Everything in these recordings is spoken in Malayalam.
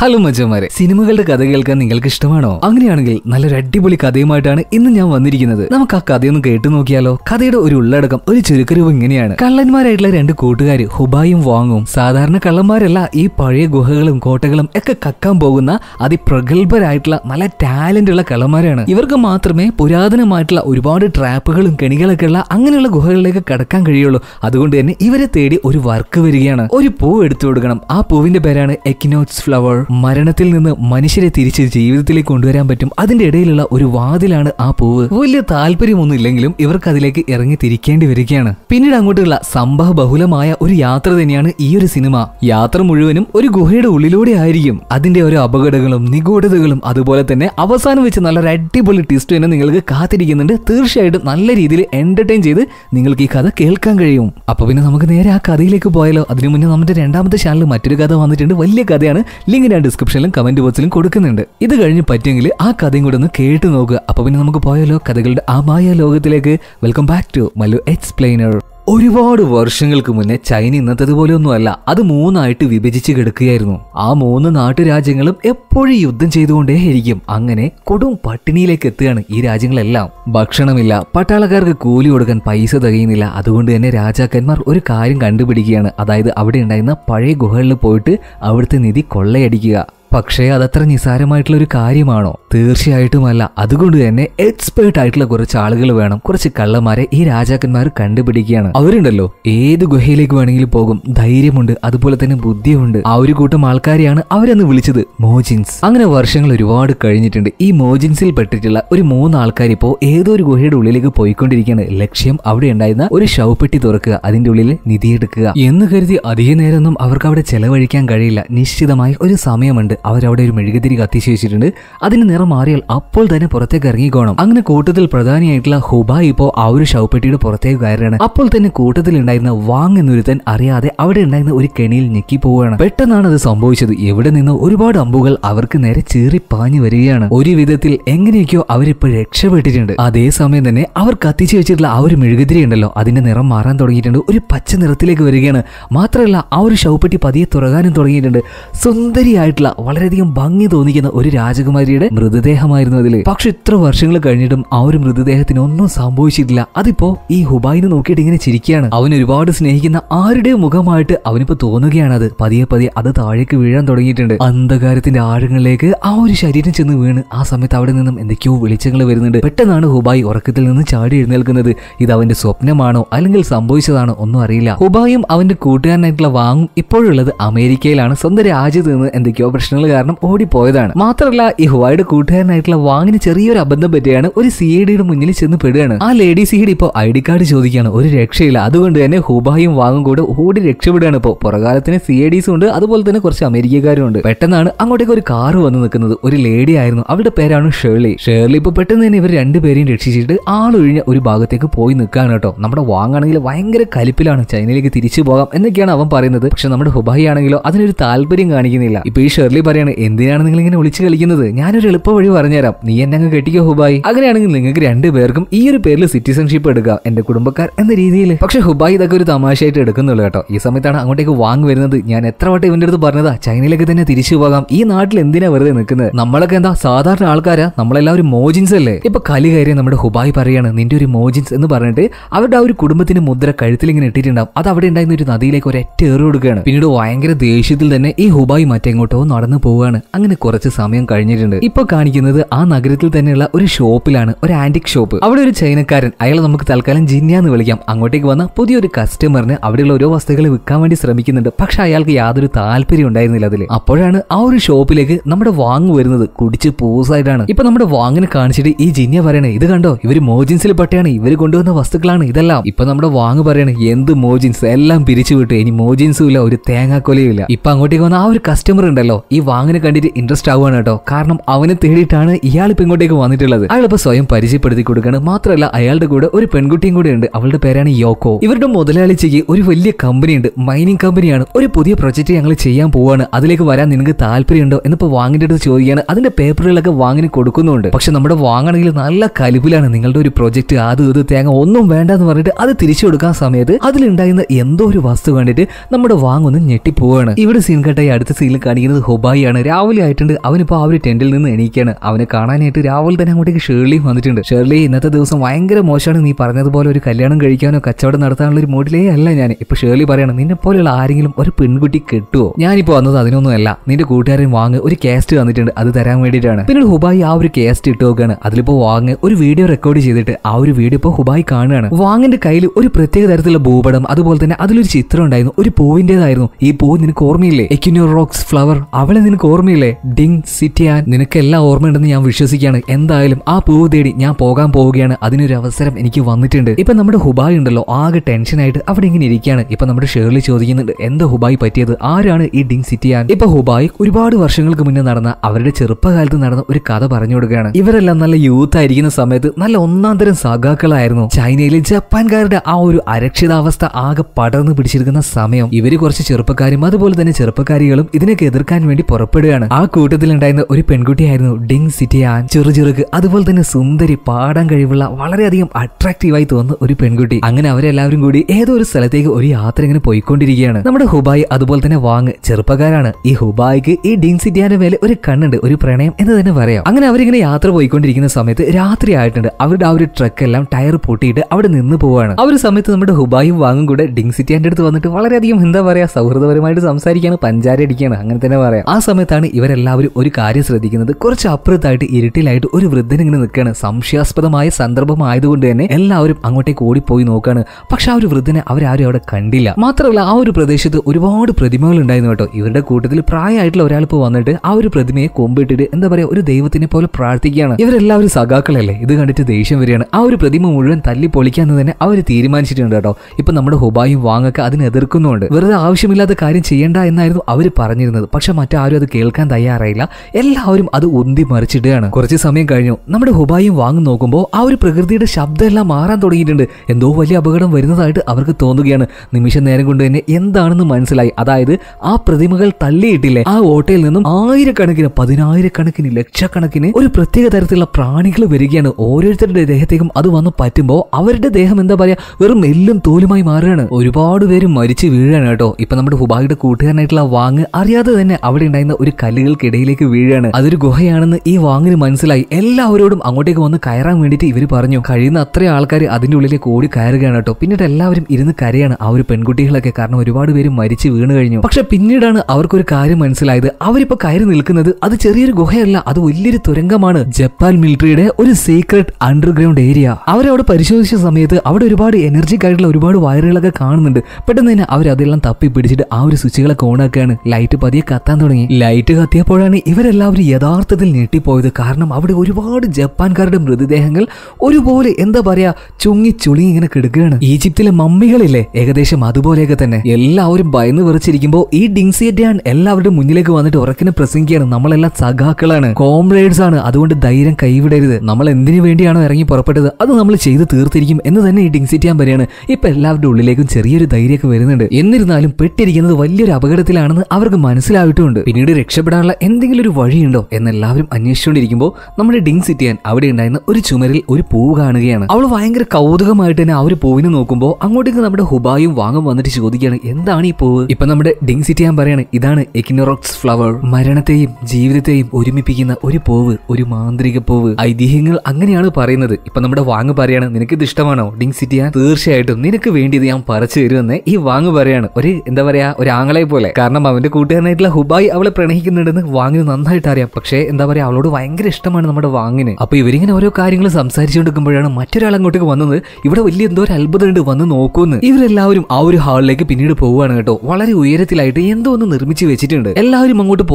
ഹലോ മച്ചന്മാരെ സിനിമകളുടെ കഥ കേൾക്കാൻ നിങ്ങൾക്ക് ഇഷ്ടമാണോ അങ്ങനെയാണെങ്കിൽ നല്ലൊരു അടിപൊളി കഥയുമായിട്ടാണ് ഇന്ന് ഞാൻ വന്നിരിക്കുന്നത് നമുക്ക് ആ കഥയൊന്ന് കേട്ടു നോക്കിയാലോ കഥയുടെ ഒരു ഉള്ളടക്കം ഒരു ചുരുക്കരൂപം ഇങ്ങനെയാണ് കള്ളന്മാരായിട്ടുള്ള രണ്ട് കൂട്ടുകാർ ഹുബായും വാങ്ങും സാധാരണ കള്ളന്മാരല്ല ഈ പഴയ ഗുഹകളും കോട്ടകളും ഒക്കെ കക്കാൻ പോകുന്ന അതിപ്രഗത്ഭരായിട്ടുള്ള നല്ല ടാലന്റ് ഉള്ള കള്ളന്മാരാണ് ഇവർക്ക് മാത്രമേ പുരാതനമായിട്ടുള്ള ഒരുപാട് ട്രാപ്പുകളും കെണികളൊക്കെ ഉള്ള അങ്ങനെയുള്ള ഗുഹകളിലേക്ക് കടക്കാൻ കഴിയുള്ളൂ അതുകൊണ്ട് തന്നെ ഇവരെ തേടി ഒരു വർക്ക് വരികയാണ് ഒരു പൂ എടുത്തു കൊടുക്കണം ആ പൂവിന്റെ പേരാണ് എക്കിനോട്സ് ഫ്ലവർ മരണത്തിൽ നിന്ന് മനുഷ്യരെ തിരിച്ച് ജീവിതത്തിലേക്ക് കൊണ്ടുവരാൻ പറ്റും അതിന്റെ ഇടയിലുള്ള ഒരു വാതിലാണ് ആ പൂവ് വലിയ താല്പര്യമൊന്നും ഇല്ലെങ്കിലും ഇവർക്ക് അതിലേക്ക് ഇറങ്ങി തിരിക്കേണ്ടി വരികയാണ് പിന്നീട് അങ്ങോട്ടുള്ള സംഭവ ബഹുലമായ ഒരു യാത്ര തന്നെയാണ് ഈ ഒരു സിനിമ യാത്ര മുഴുവനും ഒരു ഗുഹയുടെ ഉള്ളിലൂടെ ആയിരിക്കും അതിന്റെ ഓരോ അപകടങ്ങളും നിഗൂഢതകളും അതുപോലെ തന്നെ അവസാനം വെച്ച് നല്ലൊരു അടിപൊളി ട്വിസ്റ്റ് തന്നെ നിങ്ങൾക്ക് കാത്തിരിക്കുന്നുണ്ട് തീർച്ചയായിട്ടും നല്ല രീതിയിൽ എന്റർടൈൻ ചെയ്ത് നിങ്ങൾക്ക് ഈ കഥ കേൾക്കാൻ കഴിയും അപ്പൊ പിന്നെ നമുക്ക് നേരെ ആ കഥയിലേക്ക് പോയാലോ അതിനു മുന്നേ നമ്മുടെ രണ്ടാമത്തെ ചാനൽ മറ്റൊരു കഥ വന്നിട്ടുണ്ട് വലിയ കഥയാണ് ലിങ്ക് ഞാൻ ഡിസ്ക്രിപ്ഷനിലും കമന്റ് ബോക്സിലും കൊടുക്കുന്നുണ്ട് ഇത് കഴിഞ്ഞ് പറ്റിയെങ്കിൽ ആ കഥയും കൂടെ ഒന്ന് കേട്ട് നോക്കുക അപ്പോൾ പിന്നെ നമുക്ക് പോയാലോ കഥകളുടെ ആ മായ ലോകത്തിലേക്ക് welcome back to Mallu explainer ഒരുപാട് വർഷങ്ങൾക്ക് മുന്നേ ചൈന ഇന്നത്തേതുപോലെ ഒന്നുമല്ല അത് മൂന്നായിട്ട് വിഭജിച്ച് കിടക്കുകയായിരുന്നു ആ മൂന്ന് നാട്ടുരാജ്യങ്ങളും എപ്പോഴും യുദ്ധം ചെയ്തുകൊണ്ടേയിരിക്കും അങ്ങനെ കൊടും പട്ടിണിയിലേക്ക് എത്തുകയാണ് ഈ രാജ്യങ്ങളെല്ലാം ഭക്ഷണമില്ല പട്ടാളക്കാർക്ക് കൂലി കൊടുക്കാൻ പൈസ തികയുന്നില്ല അതുകൊണ്ട് തന്നെ രാജാക്കന്മാർ ഒരു കാര്യം കണ്ടുപിടിക്കുകയാണ് അതായത് അവിടെ ഉണ്ടായിരുന്ന പഴയ ഗുഹകളിൽ പോയിട്ട് അവിടുത്തെ നിധി കൊള്ളയടിക്കുക പക്ഷേ അതത്ര നിസാരമായിട്ടുള്ള ഒരു കാര്യമാണോ തീർച്ചയായിട്ടുമല്ല അതുകൊണ്ട് തന്നെ എക്സ്പേർട്ട് ആയിട്ടുള്ള കുറച്ച് ആളുകൾ വേണം കുറച്ച് കള്ളന്മാരെ ഈ രാജാക്കന്മാർ കണ്ടുപിടിക്കുകയാണ് അവരുണ്ടല്ലോ ഏത് ഗുഹയിലേക്ക് വേണമെങ്കിലും പോകും ധൈര്യമുണ്ട് അതുപോലെ തന്നെ ബുദ്ധിയുണ്ട് ആ ഒരു കൂട്ടം ആൾക്കാരെയാണ് അവരന്ന് വിളിച്ചത് മോജിൻസ് അങ്ങനെ വർഷങ്ങൾ ഒരുപാട് കഴിഞ്ഞിട്ടുണ്ട് ഈ മോജിൻസിൽ പെട്ടിട്ടുള്ള ഒരു മൂന്ന് ആൾക്കാർ ഇപ്പോൾ ഏതോ ഒരു ഗുഹയുടെ ഉള്ളിലേക്ക് പോയിക്കൊണ്ടിരിക്കുകയാണ് ലക്ഷ്യം അവിടെ ഉണ്ടായിരുന്ന ഒരു ശവപ്പെട്ടി തുറക്കുക അതിന്റെ ഉള്ളിൽ നിധി എടുക്കുക എന്ന് കരുതി അധിക നേരമൊന്നും അവർക്ക് അവിടെ ചെലവഴിക്കാൻ കഴിയില്ല നിശ്ചിതമായി ഒരു സമയമുണ്ട് അവരവിടെ ഒരു മെഴുകുതിരി കത്തിച്ച് വെച്ചിട്ടുണ്ട് അതിന് നിറം മാറിയാൽ അപ്പോൾ തന്നെ പുറത്തേക്ക് ഇറങ്ങിക്കോണം അങ്ങനെ കൂട്ടത്തിൽ പ്രധാനിയായിട്ടുള്ള ഹുബ ഇപ്പോൾ ആ ഒരു ഷൗപ്പെട്ടിയുടെ പുറത്തേക്ക് കയറുകയാണ് അപ്പോൾ തന്നെ കൂട്ടത്തിൽ ഉണ്ടായിരുന്ന വാങ് എന്നൊരുത്തൻ അറിയാതെ അവിടെ ഉണ്ടായിരുന്ന ഒരു കെണിയിൽ ഞെക്കി പോവുകയാണ് പെട്ടെന്നാണ് അത് സംഭവിച്ചത് എവിടെ നിന്ന് ഒരുപാട് അമ്പുകൾ അവർക്ക് നേരെ ചീറി പാഞ്ഞു വരികയാണ് ഒരു വിധത്തിൽ എങ്ങനെയൊക്കെയോ അവരിപ്പോൾ രക്ഷപ്പെട്ടിട്ടുണ്ട് അതേ സമയം തന്നെ അവർ കത്തിച്ചു വെച്ചിട്ടുള്ള ആ ഒരു മെഴുകുതിരി ഉണ്ടല്ലോ അതിന്റെ നിറം മാറാൻ തുടങ്ങിയിട്ടുണ്ട് ഒരു പച്ച നിറത്തിലേക്ക് വരികയാണ് മാത്രമല്ല ആ ഒരു ഷൗപ്പെട്ടി പതിയെ തുറകാനും തുടങ്ങിയിട്ടുണ്ട് സുന്ദരിയായിട്ടുള്ള വളരെയധികം ഭംഗി തോന്നിക്കുന്ന ഒരു രാജകുമാരിയുടെ മൃതദേഹമായിരുന്നു അതിൽ പക്ഷെ ഇത്ര വർഷങ്ങൾ കഴിഞ്ഞിട്ടും ആ ഒരു മൃതദേഹത്തിന് ഒന്നും സംഭവിച്ചിട്ടില്ല അതിപ്പോ ഈ ഹുബായിനെ നോക്കിയിട്ട് ഇങ്ങനെ ചിരിക്കുകയാണ് അവൻ ഒരുപാട് സ്നേഹിക്കുന്ന ആരുടെ മുഖമായിട്ട് അവനിപ്പോ തോന്നുകയാണ് അത് പതിയെ പതിയെ അത് താഴേക്ക് വീഴാൻ തുടങ്ങിയിട്ടുണ്ട് അന്ധകാരത്തിന്റെ ആഴങ്ങളിലേക്ക് ആ ഒരു ശരീരം ചെന്ന് വീണ് ആ സമയത്ത് അവിടെ നിന്നും എന്തൊക്കെയോ വെളിച്ചങ്ങൾ വരുന്നുണ്ട് പെട്ടെന്നാണ് ഹുബായി ഉറക്കത്തിൽ നിന്ന് ചാടി എഴുന്നേൽക്കുന്നത് ഇത് അവന്റെ സ്വപ്നമാണോ അല്ലെങ്കിൽ സംഭവിച്ചതാണോ ഒന്നും അറിയില്ല ഹുബായും അവന്റെ കൂട്ടുകാരനായിട്ടുള്ള വാങ്ങും ഇപ്പോഴുള്ളത് അമേരിക്കയിലാണ് സ്വന്തം രാജ്യത്ത് നിന്ന് എന്തൊക്കെയോ പ്രശ്നം പ്രശ്നങ്ങൾ കാരണം ഓടിപ്പോയതാണ് മാത്രമല്ല ഈ ഹുവായുടെ കൂട്ടുകാരനായിട്ടുള്ള വാങ്ങിന് ചെറിയൊരു അബദ്ധം പറ്റിയാണ് ഒരു സി ഐ ഡിയുടെ മുന്നിൽ ചെന്ന് പെടുകയാണ് ആ ലേഡി സി ഐ ഡി ഇപ്പോൾ ഐ ഡി കാർഡ് ചോദിക്കുകയാണ് ഒരു രക്ഷയില്ല അതുകൊണ്ട് തന്നെ ഹുബായും വാങ്ങും കൂടെ ഓടി രക്ഷപ്പെടുകയാണ് ഇപ്പോൾ പുറകാലത്തിന് സി ഐ ഡിസും ഉണ്ട് അതുപോലെ തന്നെ കുറച്ച് അമേരിക്കക്കാരും ഉണ്ട് പെട്ടെന്നാണ് അങ്ങോട്ടേക്ക് ഒരു കാർ വന്ന് നിൽക്കുന്നത് ഒരു ലേഡി ആയിരുന്നു അവളുടെ പേരാണ് ഷേർലി ഷേർലി ഇപ്പോൾ പെട്ടെന്ന് തന്നെ ഇവർ രണ്ടുപേരെയും രക്ഷിച്ചിട്ട് ആളൊഴിഞ്ഞ ഒരു ഭാഗത്തേക്ക് പോയി നിൽക്കുകയാണ് കേട്ടോ നമ്മുടെ വാങ്ങാണെങ്കിൽ ഭയങ്കര കലിപ്പിലാണ് ചൈനയിലേക്ക് തിരിച്ചു പോകാം എന്നൊക്കെയാണ് അവൻ പറയുന്നത് പക്ഷെ നമ്മുടെ ഹുബായി ആണെങ്കിലോ അതിനൊരു താല്പര്യം കാണിക്കുന്നില്ല ഇപ്പൊ ഈ ഷെർലി പറയാണ് എന്തിനാണ് നിങ്ങൾ ഇങ്ങനെ വിളിച്ച് കളിക്കുന്നത് ഞാനൊരു എളുപ്പ വഴി പറഞ്ഞുതരാം നീ എന്നെ അങ്ങ് കെട്ടിക്കോ ഹുബായ് അങ്ങനെയാണെങ്കിൽ നിങ്ങൾക്ക് രണ്ടുപേർക്കും ഈ ഒരു പേരിൽ സിറ്റിസൺഷിപ്പ് എടുക്കാം എന്റെ കുടുംബക്കാർ എന്ന രീതിയിൽ പക്ഷെ ഹുബായ് ഇതൊക്കെ ഒരു തമാശയായിട്ട് എടുക്കുന്നുള്ളൂ കേട്ടോ ഈ സമയത്താണ് അങ്ങോട്ടേക്ക് വാങ് വരുന്നത് ഞാൻ എത്ര വട്ടം ഇവന്റെ അടുത്ത് പറഞ്ഞതാ ചൈനയിലേക്ക് തന്നെ തിരിച്ചു പോകാം ഈ നാട്ടിൽ എന്തിനാ വെറുതെ നിൽക്കുന്നത് നമ്മളൊക്കെ എന്താ സാധാരണ ആൾക്കാരാ നമ്മളെല്ലാവരും മോജിൻസ് അല്ലേ ഇപ്പൊ കലി കയറിയ നമ്മുടെ ഹുബായ് പറയാണ് നിന്റെ ഒരു മോജിൻസ് എന്ന് പറഞ്ഞിട്ട് അവരുടെ ആ ഒരു കുടുംബത്തിന്റെ മുദ്ര കഴുത്തിൽ ഇങ്ങനെ ഇട്ടിട്ടുണ്ടാവും അത് അവിടെ ഉണ്ടായിരുന്ന ഒരു നദിയിലേക്ക് ഒരൊറ്റ ഏറി കൊടുക്കുകയാണ് പിന്നീട് ഭയങ്കര ദേഷ്യത്തിൽ തന്നെ ഈ ഹുബായ് മറ്റെങ്ങോട്ടോ നടന്നു നടന്നു പോവുകയാണ് അങ്ങനെ കുറച്ച് സമയം കഴിഞ്ഞിട്ടുണ്ട് ഇപ്പൊ കാണിക്കുന്നത് ആ നഗരത്തിൽ തന്നെയുള്ള ഒരു ഷോപ്പിലാണ് ഒരു ആന്റിക് ഷോപ്പ് അവിടെ ഒരു ചൈനക്കാരൻ അയാൾ നമുക്ക് തൽക്കാലം ജിന്യ എന്ന് വിളിക്കാം അങ്ങോട്ടേക്ക് വന്ന പുതിയൊരു കസ്റ്റമറിന് അവിടെയുള്ള ഓരോ വസ്തുക്കൾ വിൽക്കാൻ വേണ്ടി ശ്രമിക്കുന്നുണ്ട് പക്ഷെ അയാൾക്ക് യാതൊരു താല്പര്യം ഉണ്ടായിരുന്നില്ല അതിൽ അപ്പോഴാണ് ആ ഒരു ഷോപ്പിലേക്ക് നമ്മുടെ വാങ് വരുന്നത് കുടിച്ച് പൂസായിട്ടാണ് ഇപ്പൊ നമ്മുടെ വാങ്ങിന് കാണിച്ചിട്ട് ഈ ജിന്യ പറയണേ ഇത് കണ്ടോ ഇവർ മോജിൻസിൽ പെട്ടെയാണ് ഇവർ കൊണ്ടുവന്ന വസ്തുക്കളാണ് ഇതെല്ലാം ഇപ്പൊ നമ്മുടെ വാങ് പറയണേ എന്ത് മോജിൻസ് എല്ലാം പിരിച്ചു ഇനി മോജിൻസും ഇല്ല ഒരു തേങ്ങാക്കൊലയും ഇല്ല ഇപ്പൊ അങ്ങോട്ടേക്ക് വന്ന ആ ഒരു കസ്റ്റമർ ഉണ്ടല്ലോ ഈ വാങ്ങിനെ കണ്ടിട്ട് ഇൻട്രസ്റ്റ് ആവുകയാണ് കേട്ടോ കാരണം അവനെ തേടിയിട്ടാണ് ഇയാൾ ഇപ്പൊ ഇങ്ങോട്ടേക്ക് വന്നിട്ടുള്ളത് അയാളിപ്പോൾ സ്വയം പരിചയപ്പെടുത്തി കൊടുക്കുകയാണ് മാത്രമല്ല അയാളുടെ കൂടെ ഒരു പെൺകുട്ടിയും കൂടെ ഉണ്ട് അവളുടെ പേരാണ് യോക്കോ ഇവരുടെ മുതലാളിച്ചേക്ക് ഒരു വലിയ കമ്പനി ഉണ്ട് മൈനിങ് കമ്പനിയാണ് ഒരു പുതിയ പ്രൊജക്ട് ഞങ്ങൾ ചെയ്യാൻ പോവാണ് അതിലേക്ക് വരാൻ നിനക്ക് താല്പര്യമുണ്ടോ എന്നിപ്പോൾ വാങ്ങിന്റെ അടുത്ത് ചോദിക്കുകയാണ് അതിന്റെ പേപ്പറുകളൊക്കെ വാങ്ങിന് കൊടുക്കുന്നുണ്ട് പക്ഷെ നമ്മുടെ വാങ്ങണെങ്കിൽ നല്ല കലിപ്പിലാണ് നിങ്ങളുടെ ഒരു പ്രൊജക്ട് അത് ഇത് തേങ്ങ ഒന്നും വേണ്ട എന്ന് പറഞ്ഞിട്ട് അത് തിരിച്ചു കൊടുക്കാൻ സമയത്ത് അതിലുണ്ടായിരുന്ന എന്തോ ഒരു വസ്തു കണ്ടിട്ട് നമ്മുടെ വാങ്ങൊന്ന് ഞെട്ടിപ്പോവാണ് ഇവിടെ സീൻ കേട്ടായി അടുത്ത സീനിൽ കാണിക്കുന്നത് ഹുബ ദുബായിയാണ് രാവിലെ ആയിട്ടുണ്ട് അവനിപ്പോ ആ ഒരു ടെന്റിൽ നിന്ന് എണീക്കാണ് അവനെ കാണാനായിട്ട് രാവിലെ തന്നെ അങ്ങോട്ടേക്ക് ഷേർലിയും വന്നിട്ടുണ്ട് ഷേർലി ഇന്നത്തെ ദിവസം ഭയങ്കര മോശമാണ് നീ പറഞ്ഞതുപോലെ ഒരു കല്യാണം കഴിക്കാനോ കച്ചവടം നടത്താനുള്ള ഒരു മൂഡിലേ അല്ല ഞാൻ ഇപ്പൊ ഷേർലി പറയാണ് നിന്നെ പോലെയുള്ള ആരെങ്കിലും ഒരു പെൺകുട്ടി കിട്ടുമോ ഞാനിപ്പോ വന്നത് അതിനൊന്നുമല്ല നിന്റെ കൂട്ടുകാരൻ വാങ്ങ് ഒരു കാസ്റ്റ് വന്നിട്ടുണ്ട് അത് തരാൻ വേണ്ടിയിട്ടാണ് പിന്നീട് ഹുബായി ആ ഒരു കാസ്റ്റ് ഇട്ട് നോക്കുകയാണ് അതിലിപ്പോ വാങ്ങ് ഒരു വീഡിയോ റെക്കോർഡ് ചെയ്തിട്ട് ആ ഒരു വീഡിയോ ഇപ്പോ ഹുബായി കാണുകയാണ് വാങ്ങിന്റെ കയ്യിൽ ഒരു പ്രത്യേക തരത്തിലുള്ള ഭൂപടം അതുപോലെ തന്നെ അതിലൊരു ചിത്രം ഉണ്ടായിരുന്നു ഒരു പൂവിന്റേതായിരുന്നു ഈ പൂ നിനക്ക് ഓർമ്മയില്ലേ എക്യുനോ റോക്സ് ഫ്ലവർ അവൾ എന്നാലും നിനക്ക് ഓർമ്മയില്ലേ ഡിങ് നിനക്ക് നിനക്കെല്ലാം ഓർമ്മയുണ്ടെന്ന് ഞാൻ വിശ്വസിക്കുകയാണ് എന്തായാലും ആ പൂവ് തേടി ഞാൻ പോകാൻ പോവുകയാണ് അതിനൊരു അവസരം എനിക്ക് വന്നിട്ടുണ്ട് ഇപ്പൊ നമ്മുടെ ഹുബായ് ഉണ്ടല്ലോ ആകെ ടെൻഷനായിട്ട് അവിടെ ഇങ്ങനെ ഇരിക്കുകയാണ് ഇപ്പൊ നമ്മുടെ ഷേർലി ചോദിക്കുന്നുണ്ട് എന്താ ഹുബായ് പറ്റിയത് ആരാണ് ഈ ഡിങ് സിറ്റിയാൻ ഇപ്പൊ ഹുബായ് ഒരുപാട് വർഷങ്ങൾക്ക് മുന്നേ നടന്ന അവരുടെ ചെറുപ്പകാലത്ത് നടന്ന ഒരു കഥ പറഞ്ഞു കൊടുക്കുകയാണ് ഇവരെല്ലാം നല്ല യൂത്ത് ആയിരിക്കുന്ന സമയത്ത് നല്ല ഒന്നാം തരം സഖാക്കളായിരുന്നു ചൈനയിലെ ജപ്പാൻകാരുടെ ആ ഒരു അരക്ഷിതാവസ്ഥ ആകെ പടർന്നു പിടിച്ചിരിക്കുന്ന സമയം ഇവര് കുറച്ച് ചെറുപ്പക്കാരും അതുപോലെ തന്നെ ചെറുപ്പക്കാരികളും ഇതിനൊക്കെ എതിർക്കാൻ വേണ്ടി പുറപ്പെടുകയാണ് ആ കൂട്ടത്തിൽ ഉണ്ടായിരുന്ന ഒരു പെൺകുട്ടിയായിരുന്നു ഡിങ് സിറ്റിയാൻ ചെറുക്ക് അതുപോലെ തന്നെ സുന്ദരി പാടാൻ കഴിവുള്ള വളരെയധികം അട്രാക്റ്റീവായി തോന്നുന്ന ഒരു പെൺകുട്ടി അങ്ങനെ അവരെല്ലാവരും കൂടി ഏതോ ഒരു സ്ഥലത്തേക്ക് ഒരു യാത്ര ഇങ്ങനെ പോയിക്കൊണ്ടിരിക്കുകയാണ് നമ്മുടെ ഹുബായി അതുപോലെ തന്നെ വാങ് ചെറുപ്പക്കാരാണ് ഈ ഹുബായിക്ക് ഈ ഡിങ് സിറ്റിയാന്റെ മേലെ ഒരു കണ്ണുണ്ട് ഒരു പ്രണയം എന്ന് തന്നെ പറയാം അങ്ങനെ അവരിങ്ങനെ യാത്ര പോയിക്കൊണ്ടിരിക്കുന്ന സമയത്ത് രാത്രി ആയിട്ടുണ്ട് അവരുടെ ആ ഒരു ട്രക്ക് എല്ലാം ടയർ പൊട്ടിയിട്ട് അവിടെ നിന്ന് പോവാണ് ആ ഒരു സമയത്ത് നമ്മുടെ ഹുബായും വാങ്ങും കൂടെ ഡിങ് സിറ്റിയാന്റെ അടുത്ത് വന്നിട്ട് വളരെയധികം എന്താ പറയാ സൗഹൃദപരമായിട്ട് സംസാരിക്കാണ് പഞ്ചാര അടിക്കുകയാണ് അങ്ങനെ തന്നെ പറയാം ആ സമയത്താണ് ഇവരെല്ലാവരും ഒരു കാര്യം ശ്രദ്ധിക്കുന്നത് കുറച്ച് അപ്പുറത്തായിട്ട് ഇരുട്ടിലായിട്ട് ഒരു വൃദ്ധൻ ഇങ്ങനെ നിൽക്കുകയാണ് സംശയാസ്പദമായ സന്ദർഭം ആയതുകൊണ്ട് തന്നെ എല്ലാവരും അങ്ങോട്ടേക്ക് ഓടിപ്പോയി നോക്കുകയാണ് പക്ഷെ ആ ഒരു വൃദ്ധനെ അവരാരും അവിടെ കണ്ടില്ല മാത്രമല്ല ആ ഒരു പ്രദേശത്ത് ഒരുപാട് പ്രതിമകൾ ഉണ്ടായിരുന്നു കേട്ടോ ഇവരുടെ കൂട്ടത്തിൽ പ്രായമായിട്ടുള്ള ഒരാൾ ഇപ്പോൾ വന്നിട്ട് ആ ഒരു പ്രതിമയെ കൊമ്പിട്ടിട്ട് എന്താ പറയുക ഒരു ദൈവത്തിനെ പോലെ പ്രാർത്ഥിക്കുകയാണ് ഇവരെല്ലാവരും സഖാക്കളല്ലേ ഇത് കണ്ടിട്ട് ദേഷ്യം വരികയാണ് ആ ഒരു പ്രതിമ മുഴുവൻ തല്ലി പൊളിക്കാന്ന് തന്നെ അവർ തീരുമാനിച്ചിട്ടുണ്ട് കേട്ടോ ഇപ്പം നമ്മുടെ ഹുബായും വാങ്ങൊക്കെ അതിനെതിർക്കുന്നുണ്ട് വെറുതെ ആവശ്യമില്ലാത്ത കാര്യം ചെയ്യേണ്ട എന്നായിരുന്നു അവർ പറഞ്ഞിരുന്നത് പക്ഷെ മറ്റാ ആരും അത് കേൾക്കാൻ തയ്യാറായില്ല എല്ലാവരും അത് ഉന്തി മറിച്ചിടുകയാണ് കുറച്ച് സമയം കഴിഞ്ഞു നമ്മുടെ ഹുബായും വാങ്ങി നോക്കുമ്പോൾ ആ ഒരു പ്രകൃതിയുടെ ശബ്ദമെല്ലാം മാറാൻ തുടങ്ങിയിട്ടുണ്ട് എന്തോ വലിയ അപകടം വരുന്നതായിട്ട് അവർക്ക് തോന്നുകയാണ് നിമിഷ നേരം കൊണ്ട് തന്നെ എന്താണെന്ന് മനസ്സിലായി അതായത് ആ പ്രതിമകൾ തള്ളിയിട്ടില്ലേ ആ ഓട്ടയിൽ നിന്നും ആയിരക്കണക്കിന് പതിനായിരക്കണക്കിന് ലക്ഷക്കണക്കിന് ഒരു പ്രത്യേക തരത്തിലുള്ള പ്രാണികൾ വരികയാണ് ഓരോരുത്തരുടെ ദേഹത്തേക്കും അത് വന്ന് പറ്റുമ്പോൾ അവരുടെ ദേഹം എന്താ പറയാ വെറും എല്ലും തോലുമായി മാറുകയാണ് ഒരുപാട് പേര് മരിച്ചു വീഴാണ് കേട്ടോ ഇപ്പൊ നമ്മുടെ ഹുബായിയുടെ കൂട്ടുകാരനായിട്ടുള്ള വാങ്ങ് അറിയാതെ തന്നെ അവിടെ ഉണ്ടായിരുന്ന ഒരു കല്ലുകൾക്കിടയിലേക്ക് വീഴാണ് അതൊരു ഗുഹയാണെന്ന് ഈ വാങ്ങിന് മനസ്സിലായി എല്ലാവരോടും അങ്ങോട്ടേക്ക് വന്ന് കയറാൻ വേണ്ടിയിട്ട് ഇവർ പറഞ്ഞു കഴിയുന്ന അത്രയും ആൾക്കാർ അതിന്റെ ഉള്ളിലേക്ക് ഓടി കയറുകയാണ് കേട്ടോ പിന്നീട് എല്ലാവരും ഇരുന്ന് കരയാണ് ആ ഒരു പെൺകുട്ടികളൊക്കെ കാരണം ഒരുപാട് പേര് മരിച്ച് വീണ് കഴിഞ്ഞു പക്ഷെ പിന്നീടാണ് അവർക്കൊരു കാര്യം മനസ്സിലായത് അവരിപ്പോ കയറി നിൽക്കുന്നത് അത് ചെറിയൊരു ഗുഹയല്ല അത് വലിയൊരു തുരങ്കമാണ് ജപ്പാൻ മിലിറ്ററിയുടെ ഒരു സീക്രട്ട് അണ്ടർഗ്രൗണ്ട് ഏരിയ അവരവിടെ പരിശോധിച്ച സമയത്ത് അവിടെ ഒരുപാട് എനർജിക് ആയിട്ടുള്ള ഒരുപാട് വയറുകളൊക്കെ കാണുന്നുണ്ട് പെട്ടെന്ന് തന്നെ അവർ അതെല്ലാം തപ്പി പിടിച്ചിട്ട് ആ ഒരു സ്വിച്ചുകളൊക്കെ ഓണാക്കുകയാണ് ലൈറ്റ് പതിയെ കത്താൻ തുടങ്ങി ലൈറ്റ് കത്തിയപ്പോഴാണ് ഇവരെല്ലാവരും യഥാർത്ഥത്തിൽ ഞെട്ടിപ്പോയത് കാരണം അവിടെ ഒരുപാട് ജപ്പാൻകാരുടെ മൃതദേഹങ്ങൾ ഒരുപോലെ എന്താ പറയാ ചുങ്ങി ചുളി ഇങ്ങനെ കിടക്കുകയാണ് ഈജിപ്തിലെ മമ്മികളില്ലേ ഏകദേശം അതുപോലെയൊക്കെ തന്നെ എല്ലാവരും ഭയന്ന് വിറച്ചിരിക്കുമ്പോ ഈ ഡിങ്സിയറ്റാൻ എല്ലാവരുടെ മുന്നിലേക്ക് വന്നിട്ട് ഉറക്കിനെ പ്രസംഗിക്കുകയാണ് നമ്മളെല്ലാം സഖാക്കളാണ് കോംറേഡ്സ് ആണ് അതുകൊണ്ട് ധൈര്യം കൈവിടരുത് നമ്മൾ എന്തിനു വേണ്ടിയാണോ ഇറങ്ങി പുറപ്പെട്ടത് അത് നമ്മൾ ചെയ്ത് തീർത്തിരിക്കും എന്ന് തന്നെ ഈ ഡിങ്സിറ്റിയാൻ പറയാണ് ഇപ്പൊ എല്ലാവരുടെ ഉള്ളിലേക്കും ചെറിയൊരു ധൈര്യമൊക്കെ വരുന്നുണ്ട് എന്നിരുന്നാലും പെട്ടിരിക്കുന്നത് വലിയൊരു അപകടത്തിലാണെന്ന് അവർക്ക് മനസ്സിലായിട്ടുണ്ട് പിന്നീട് രക്ഷപ്പെടാനുള്ള എന്തെങ്കിലും ഒരു വഴിയുണ്ടോ എന്നെല്ലാവരും അന്വേഷിച്ചുകൊണ്ടിരിക്കുമ്പോൾ നമ്മുടെ ഡിങ് സിറ്റിയാൻ അവിടെ ഉണ്ടായിരുന്ന ഒരു ചുമരിൽ ഒരു പൂവ് കാണുകയാണ് അവൾ ഭയങ്കര കൗതുകമായിട്ട് തന്നെ ആ ഒരു പൂവിനെ നോക്കുമ്പോൾ അങ്ങോട്ടേക്ക് നമ്മുടെ ഹുബായും വാങ്ങും വന്നിട്ട് ചോദിക്കുകയാണ് എന്താണ് ഈ പൂവ് ഇപ്പൊ നമ്മുടെ ഡിങ് സിറ്റിയാൻ പറയാണ് ഇതാണ് എക്കിനോറോക്സ് ഫ്ലവർ മരണത്തെയും ജീവിതത്തെയും ഒരുമിപ്പിക്കുന്ന ഒരു പൂവ് ഒരു മാന്ത്രിക പൂവ് ഐതിഹ്യങ്ങൾ അങ്ങനെയാണ് പറയുന്നത് ഇപ്പൊ നമ്മുടെ വാങ്ങ് പറയാണ് നിനക്ക് ഇത് ഇഷ്ടമാണോ ഡിങ് സിറ്റിയാൻ തീർച്ചയായിട്ടും നിനക്ക് ഇത് ഞാൻ പറിച്ചു തരുമെന്ന് ഈ വാങ്ങ് പറയാണ് ഒരു എന്താ പറയാ ഒരു ആങ്ങളെ പോലെ കാരണം അവന്റെ കൂട്ടുകാരനായിട്ടുള്ള ഹുബായ് അവളെ പ്രണയിക്കുന്നുണ്ടെന്ന് വാങ്ങിന് നന്നായിട്ട് അറിയാം പക്ഷേ എന്താ പറയാ അവളോട് ഭയങ്കര ഇഷ്ടമാണ് നമ്മുടെ വാങ്ങിന് അപ്പോൾ ഇവരിങ്ങനെ ഓരോ കാര്യങ്ങൾ സംസാരിച്ചുകൊണ്ടിരിക്കുമ്പോഴാണ് മറ്റൊരാൾ അങ്ങോട്ടേക്ക് വന്നത് ഇവിടെ വലിയ എന്തോ ഒരു അത്ഭുതമുണ്ട് വന്ന് നോക്കൂന്ന് ഇവരെല്ലാവരും ആ ഒരു ഹാളിലേക്ക് പിന്നീട് പോവുകയാണ് കേട്ടോ വളരെ ഉയരത്തിലായിട്ട് എന്തോ ഒന്ന് നിർമ്മിച്ച് വെച്ചിട്ടുണ്ട് എല്ലാവരും അങ്ങോട്ട്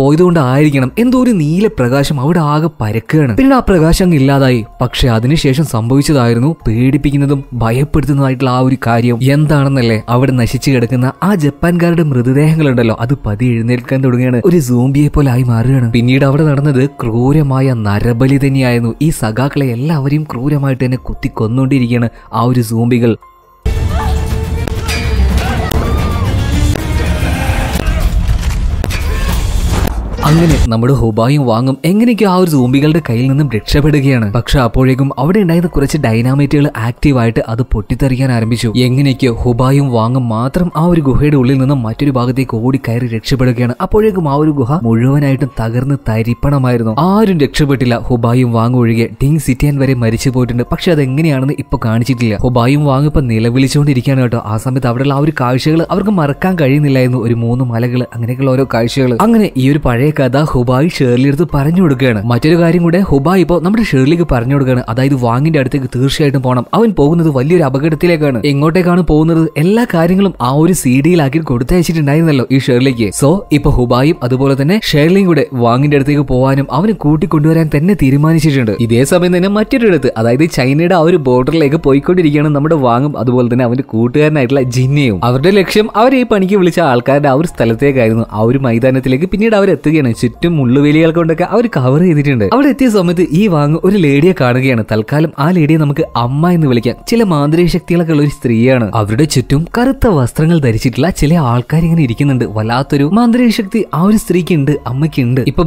ആയിരിക്കണം എന്തോ ഒരു നീല പ്രകാശം അവിടെ ആകെ പരക്കുകയാണ് പിന്നീട് ആ പ്രകാശം അങ്ങ് ഇല്ലാതായി പക്ഷെ അതിനുശേഷം സംഭവിച്ചതായിരുന്നു പേടിപ്പിക്കുന്നതും ഭയപ്പെടുത്തുന്നതായിട്ടുള്ള ആ ഒരു കാര്യം എന്താണെന്നല്ലേ അവിടെ നശിച്ചു കിടക്കുന്ന ആ ജപ്പാൻകാരുടെ മൃതദേഹങ്ങളുണ്ടല്ലോ അത് പതി എഴുന്നേൽക്കാൻ തുടങ്ങുകയാണ് ഒരു സൂമ്പിയെ പോലെ ആയി മാറുകയാണ് പിന്നീട് അവിടെ നടന്നത് ക്രൂരമായ നരബലി തന്നെയായിരുന്നു ഈ സഖാക്കളെ എല്ലാവരെയും ക്രൂരമായിട്ട് തന്നെ കുത്തി കൊന്നുകൊണ്ടിരിക്കുകയാണ് ആ ഒരു സൂമ്പികൾ അങ്ങനെ നമ്മുടെ ഹുബായും വാങ്ങും എങ്ങനെയൊക്കെ ആ ഒരു സൂമ്പികളുടെ കയ്യിൽ നിന്നും രക്ഷപ്പെടുകയാണ് പക്ഷെ അപ്പോഴേക്കും അവിടെ ഉണ്ടായിരുന്ന കുറച്ച് ഡൈനാമൈറ്റുകൾ ആക്റ്റീവായിട്ട് അത് പൊട്ടിത്തെറിയാൻ ആരംഭിച്ചു എങ്ങനെയൊക്കെ ഹുബായും വാങ്ങും മാത്രം ആ ഒരു ഗുഹയുടെ ഉള്ളിൽ നിന്നും മറ്റൊരു ഭാഗത്തേക്ക് ഓടി കയറി രക്ഷപ്പെടുകയാണ് അപ്പോഴേക്കും ആ ഒരു ഗുഹ മുഴുവനായിട്ടും തകർന്ന് തരിപ്പണമായിരുന്നു ആരും രക്ഷപ്പെട്ടില്ല ഹുബായും വാങ്ങും ഒഴികെ ഡിങ് സിറ്റിയാൻ വരെ മരിച്ചു പോയിട്ടുണ്ട് പക്ഷെ അതെങ്ങനെയാണെന്ന് ഇപ്പൊ കാണിച്ചിട്ടില്ല ഹുബായും വാങ്ങും ഇപ്പൊ നിലവിളിച്ചുകൊണ്ടിരിക്കുകയാണ് കേട്ടോ ആ സമയത്ത് അവിടെയുള്ള ആ ഒരു കാഴ്ചകൾ അവർക്ക് മറക്കാൻ കഴിയുന്നില്ലായിരുന്നു ഒരു മൂന്ന് മലകൾ അങ്ങനെയൊക്കെയുള്ള ഓരോ കാഴ്ചകൾ അങ്ങനെ ഈ ഒരു പഴയ കഥ ഹുബായി ഷേർലി അടുത്ത് പറഞ്ഞു കൊടുക്കുകയാണ് മറ്റൊരു കാര്യം കൂടെ ഹുബായി ഇപ്പോൾ നമ്മുടെ ഷേർലിക്ക് പറഞ്ഞു കൊടുക്കുകയാണ് അതായത് വാങ്ങിന്റെ അടുത്തേക്ക് തീർച്ചയായിട്ടും പോകണം അവൻ പോകുന്നത് വലിയൊരു അപകടത്തിലേക്കാണ് എങ്ങോട്ടേക്കാണ് പോകുന്നത് എല്ലാ കാര്യങ്ങളും ആ ഒരു സി ഡിയിലാക്കി കൊടുത്തയച്ചിട്ടുണ്ടായിരുന്നല്ലോ ഈ ഷേർലിക്ക് സോ ഇപ്പൊ ഹുബായും അതുപോലെ തന്നെ ഷേർലിയും കൂടെ വാങ്ങിന്റെ അടുത്തേക്ക് പോകാനും അവനെ കൂട്ടിക്കൊണ്ടുവരാൻ തന്നെ തീരുമാനിച്ചിട്ടുണ്ട് ഇതേ സമയം തന്നെ മറ്റൊരിടത്ത് അതായത് ചൈനയുടെ ആ ഒരു ബോർഡറിലേക്ക് പോയിക്കൊണ്ടിരിക്കുകയാണ് നമ്മുടെ വാങ്ങും അതുപോലെ തന്നെ അവന്റെ കൂട്ടുകാരനായിട്ടുള്ള ജിന്നയും അവരുടെ ലക്ഷ്യം അവരെ ഈ പണിക്ക് വിളിച്ച ആൾക്കാരുടെ ആ ഒരു സ്ഥലത്തേക്കായിരുന്നു ആ ഒരു മൈതാനത്തിലേക്ക് പിന്നീട് അവർ എത്തുകയാണ് കിടക്കുകയാണ് ചുറ്റും മുള്ളുവേലികൾ കൊണ്ടൊക്കെ അവർ കവർ ചെയ്തിട്ടുണ്ട് അവിടെ എത്തിയ സമയത്ത് ഈ വാങ് ഒരു ലേഡിയെ കാണുകയാണ് തൽക്കാലം ആ ലേഡിയെ നമുക്ക് അമ്മ എന്ന് വിളിക്കാം ചില മാന്ത്രിക ശക്തികളൊക്കെ ഉള്ള ഒരു സ്ത്രീയാണ് അവരുടെ ചുറ്റും കറുത്ത വസ്ത്രങ്ങൾ ധരിച്ചിട്ടുള്ള ചില ആൾക്കാർ ഇങ്ങനെ ഇരിക്കുന്നുണ്ട് വല്ലാത്തൊരു മാന്ത്രിക ശക്തി ആ ഒരു സ്ത്രീക്ക് ഉണ്ട് അമ്മയ്ക്ക് ഉണ്ട് ഇപ്പൊ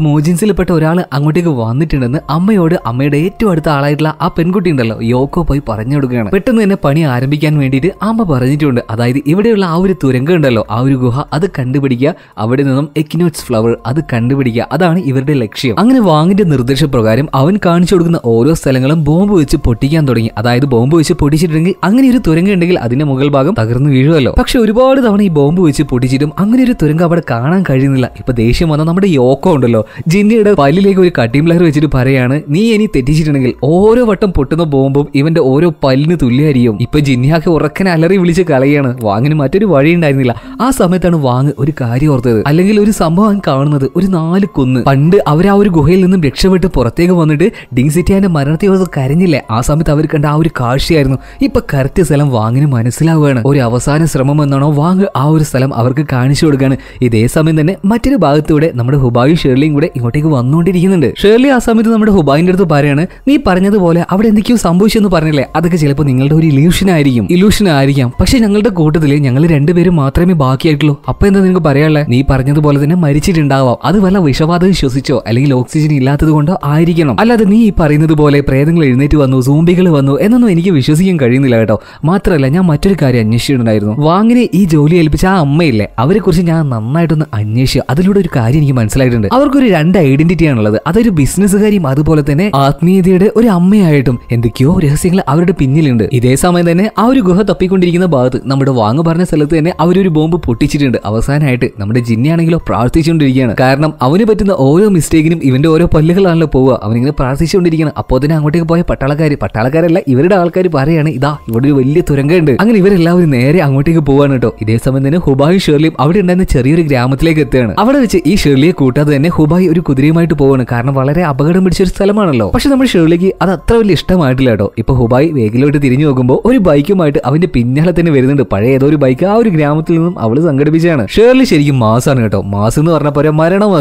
പെട്ട ഒരാൾ അങ്ങോട്ടേക്ക് വന്നിട്ടുണ്ടെന്ന് അമ്മയോട് അമ്മയുടെ ഏറ്റവും അടുത്ത ആളായിട്ടുള്ള ആ പെൺകുട്ടി ഉണ്ടല്ലോ യോക്കോ പോയി പറഞ്ഞു കൊടുക്കുകയാണ് പെട്ടെന്ന് തന്നെ പണി ആരംഭിക്കാൻ വേണ്ടിയിട്ട് അമ്മ പറഞ്ഞിട്ടുണ്ട് അതായത് ഇവിടെയുള്ള ആ ഒരു തുരങ്കം ഉണ്ടല്ലോ ആ ഒരു ഗുഹ അത് കണ്ടുപിടിക്കുക അവിടെ നിന്നും എക്നോട്സ് ഫ്ലവർ അത് കണ്ടു കണ്ടുപിടിക്കുക അതാണ് ഇവരുടെ ലക്ഷ്യം അങ്ങനെ വാങ്ങിന്റെ നിർദ്ദേശപ്രകാരം അവൻ കാണിച്ചു കൊടുക്കുന്ന ഓരോ സ്ഥലങ്ങളും ബോംബ് വെച്ച് പൊട്ടിക്കാൻ തുടങ്ങി അതായത് ബോംബ് വെച്ച് പൊട്ടിച്ചിട്ടുണ്ടെങ്കിൽ അങ്ങനെ ഒരു തുരങ്കം ഉണ്ടെങ്കിൽ അതിന്റെ മുകൾ ഭാഗം തകർന്നു വീഴുമല്ലോ പക്ഷെ ഒരുപാട് തവണ ഈ ബോംബ് വെച്ച് പൊട്ടിച്ചിട്ടും അങ്ങനെ ഒരു തുരങ്കം അവിടെ കാണാൻ കഴിയുന്നില്ല ഇപ്പൊ ദേഷ്യം വന്ന നമ്മുടെ യോക്കോ ഉണ്ടല്ലോ ജിന്നിയുടെ പല്ലിലേക്ക് ഒരു കട്ടിംഗ് വെച്ചിട്ട് പറയാണ് നീ ഇനി തെറ്റിച്ചിട്ടുണ്ടെങ്കിൽ ഓരോ വട്ടം പൊട്ടുന്ന ബോംബും ഇവന്റെ ഓരോ പല്ലിന് തുല്യായിരിക്കും ഇപ്പൊ ജിന്നിയാക്ക് ഉറക്കനെ അലറി വിളിച്ച് കളയാണ് വാങ്ങിന് മറ്റൊരു വഴി ഉണ്ടായിരുന്നില്ല ആ സമയത്താണ് വാങ് ഒരു കാര്യം ഓർത്തത് അല്ലെങ്കിൽ ഒരു സംഭവം കാണുന്നത് ഒരു നാല് കൊന്ന് പണ്ട് അവർ ആ ഒരു ഗുഹയിൽ നിന്നും രക്ഷപ്പെട്ട് പുറത്തേക്ക് വന്നിട്ട് ഡിങ്സിറ്റിയാന്റെ മരണത്തെ ഓർത്ത് കരഞ്ഞില്ലേ ആ സമയത്ത് അവർ കണ്ട ആ ഒരു കാഴ്ചയായിരുന്നു ഇപ്പൊ കറക്റ്റ് സ്ഥലം വാങ്ങിന് മനസ്സിലാവുകയാണ് ഒരു അവസാന ശ്രമം എന്നാണോ വാങ് ആ ഒരു സ്ഥലം അവർക്ക് കാണിച്ചു കൊടുക്കുകയാണ് ഇതേ സമയം തന്നെ മറ്റൊരു ഭാഗത്തൂടെ നമ്മുടെ ഹുബായി ഷേർലിയും കൂടെ ഇങ്ങോട്ടേക്ക് വന്നുകൊണ്ടിരിക്കുന്നുണ്ട് ഷേർലി ആ സമയത്ത് നമ്മുടെ ഹുബായിന്റെ അടുത്ത് പറയാണ് നീ പറഞ്ഞതുപോലെ അവിടെ എന്തൊക്കെയോ സംഭവിച്ചെന്ന് പറഞ്ഞില്ലേ അതൊക്കെ ചിലപ്പോൾ നിങ്ങളുടെ ഒരു ഇലൂഷൻ ആയിരിക്കും ഇലൂഷൻ ആയിരിക്കാം പക്ഷെ ഞങ്ങളുടെ കൂട്ടത്തിൽ ഞങ്ങൾ രണ്ടുപേരും മാത്രമേ ബാക്കിയായിട്ടുള്ളൂ അപ്പൊ എന്താ നിനക്ക് പറയാനുള്ളത് നീ പറഞ്ഞതുപോലെ തന്നെ മരിച്ചിട്ടുണ്ടാവാം അത് വല്ല വിഷവാതകം ശ്വസിച്ചോ അല്ലെങ്കിൽ ഓക്സിജൻ ഇല്ലാത്തത് കൊണ്ടോ ആയിരിക്കണം അല്ലാതെ നീ ഈ പറയുന്നത് പോലെ പ്രേതങ്ങൾ എഴുന്നേറ്റ് വന്നു സൂമ്പികൾ വന്നു എന്നൊന്നും എനിക്ക് വിശ്വസിക്കാൻ കഴിയുന്നില്ല കേട്ടോ മാത്രമല്ല ഞാൻ മറ്റൊരു കാര്യം അന്വേഷിച്ചിട്ടുണ്ടായിരുന്നു വാങ്ങിനെ ഈ ജോലി ഏൽപ്പിച്ച ആ അമ്മയില്ലേ അവരെ കുറിച്ച് ഞാൻ നന്നായിട്ടൊന്ന് അന്വേഷിച്ചു അതിലൂടെ ഒരു കാര്യം എനിക്ക് മനസ്സിലായിട്ടുണ്ട് അവർക്കൊരു രണ്ട് ഐഡന്റിറ്റി ആണുള്ളത് അതൊരു ബിസിനസ്സുകാരിയും അതുപോലെ തന്നെ ആത്മീയതയുടെ ഒരു അമ്മയായിട്ടും എന്തൊക്കെയോ രഹസ്യങ്ങൾ അവരുടെ പിന്നിലുണ്ട് ഇതേ സമയം തന്നെ ആ ഒരു ഗുഹ തപ്പിക്കൊണ്ടിരിക്കുന്ന ഭാഗത്ത് നമ്മുടെ വാങ്ങു പറഞ്ഞ സ്ഥലത്ത് തന്നെ അവരൊരു ബോംബ് പൊട്ടിച്ചിട്ടുണ്ട് അവസാനമായിട്ട് നമ്മുടെ ജിന്നയാണെങ്കിലോ പ്രാർത്ഥിച്ചുകൊണ്ടിരിക്കുകയാണ് കാരണം അവന് പറ്റുന്ന ഓരോ മിസ്റ്റേക്കിനും ഇവന്റെ ഓരോ പല്ലുകളാണല്ലോ പോവുക അവനിങ്ങനെ പ്രാർത്ഥിച്ചുകൊണ്ടിരിക്കണം അപ്പോൾ തന്നെ അങ്ങോട്ടേക്ക് പോയ പട്ടാളക്കാർ പട്ടാളക്കാരല്ല ഇവരുടെ ആൾക്കാർ പറയാണ് ഇതാ ഇവിടെ ഒരു വലിയ തുരങ്കമുണ്ട് അങ്ങനെ ഇവരെല്ലാവരും നേരെ അങ്ങോട്ടേക്ക് പോവാണ് കേട്ടോ ഇതേ സമയം തന്നെ ഹുബായും ഷേർലിയും അവിടെ ഉണ്ടായിരുന്ന ചെറിയൊരു ഗ്രാമത്തിലേക്ക് എത്തുകയാണ് അവിടെ വെച്ച് ഈ ഷേർലിയെ കൂട്ടാതെ തന്നെ ഹുബായി ഒരു കുതിരയുമായിട്ട് പോവാണ് കാരണം വളരെ അപകടം പിടിച്ചൊരു സ്ഥലമാണല്ലോ പക്ഷെ നമ്മൾ ഷേർലിക്ക് അത് അത്ര വലിയ ഇഷ്ടമായിട്ടില്ല കേട്ടോ ഇപ്പൊ ഹുബായി വേഗിലോട്ട് തിരിഞ്ഞു നോക്കുമ്പോൾ ഒരു ബൈക്കുമായിട്ട് അവന്റെ പിന്നാലെ തന്നെ വരുന്നുണ്ട് പഴയ ഏതോ ഒരു ബൈക്ക് ആ ഒരു ഗ്രാമത്തിൽ നിന്നും അവള് സംഘടിപ്പിച്ചാണ് ഷേർലി ശരിക്കും മാസാണ് കേട്ടോ മാസ് എന്ന് പറഞ്ഞ പോലെ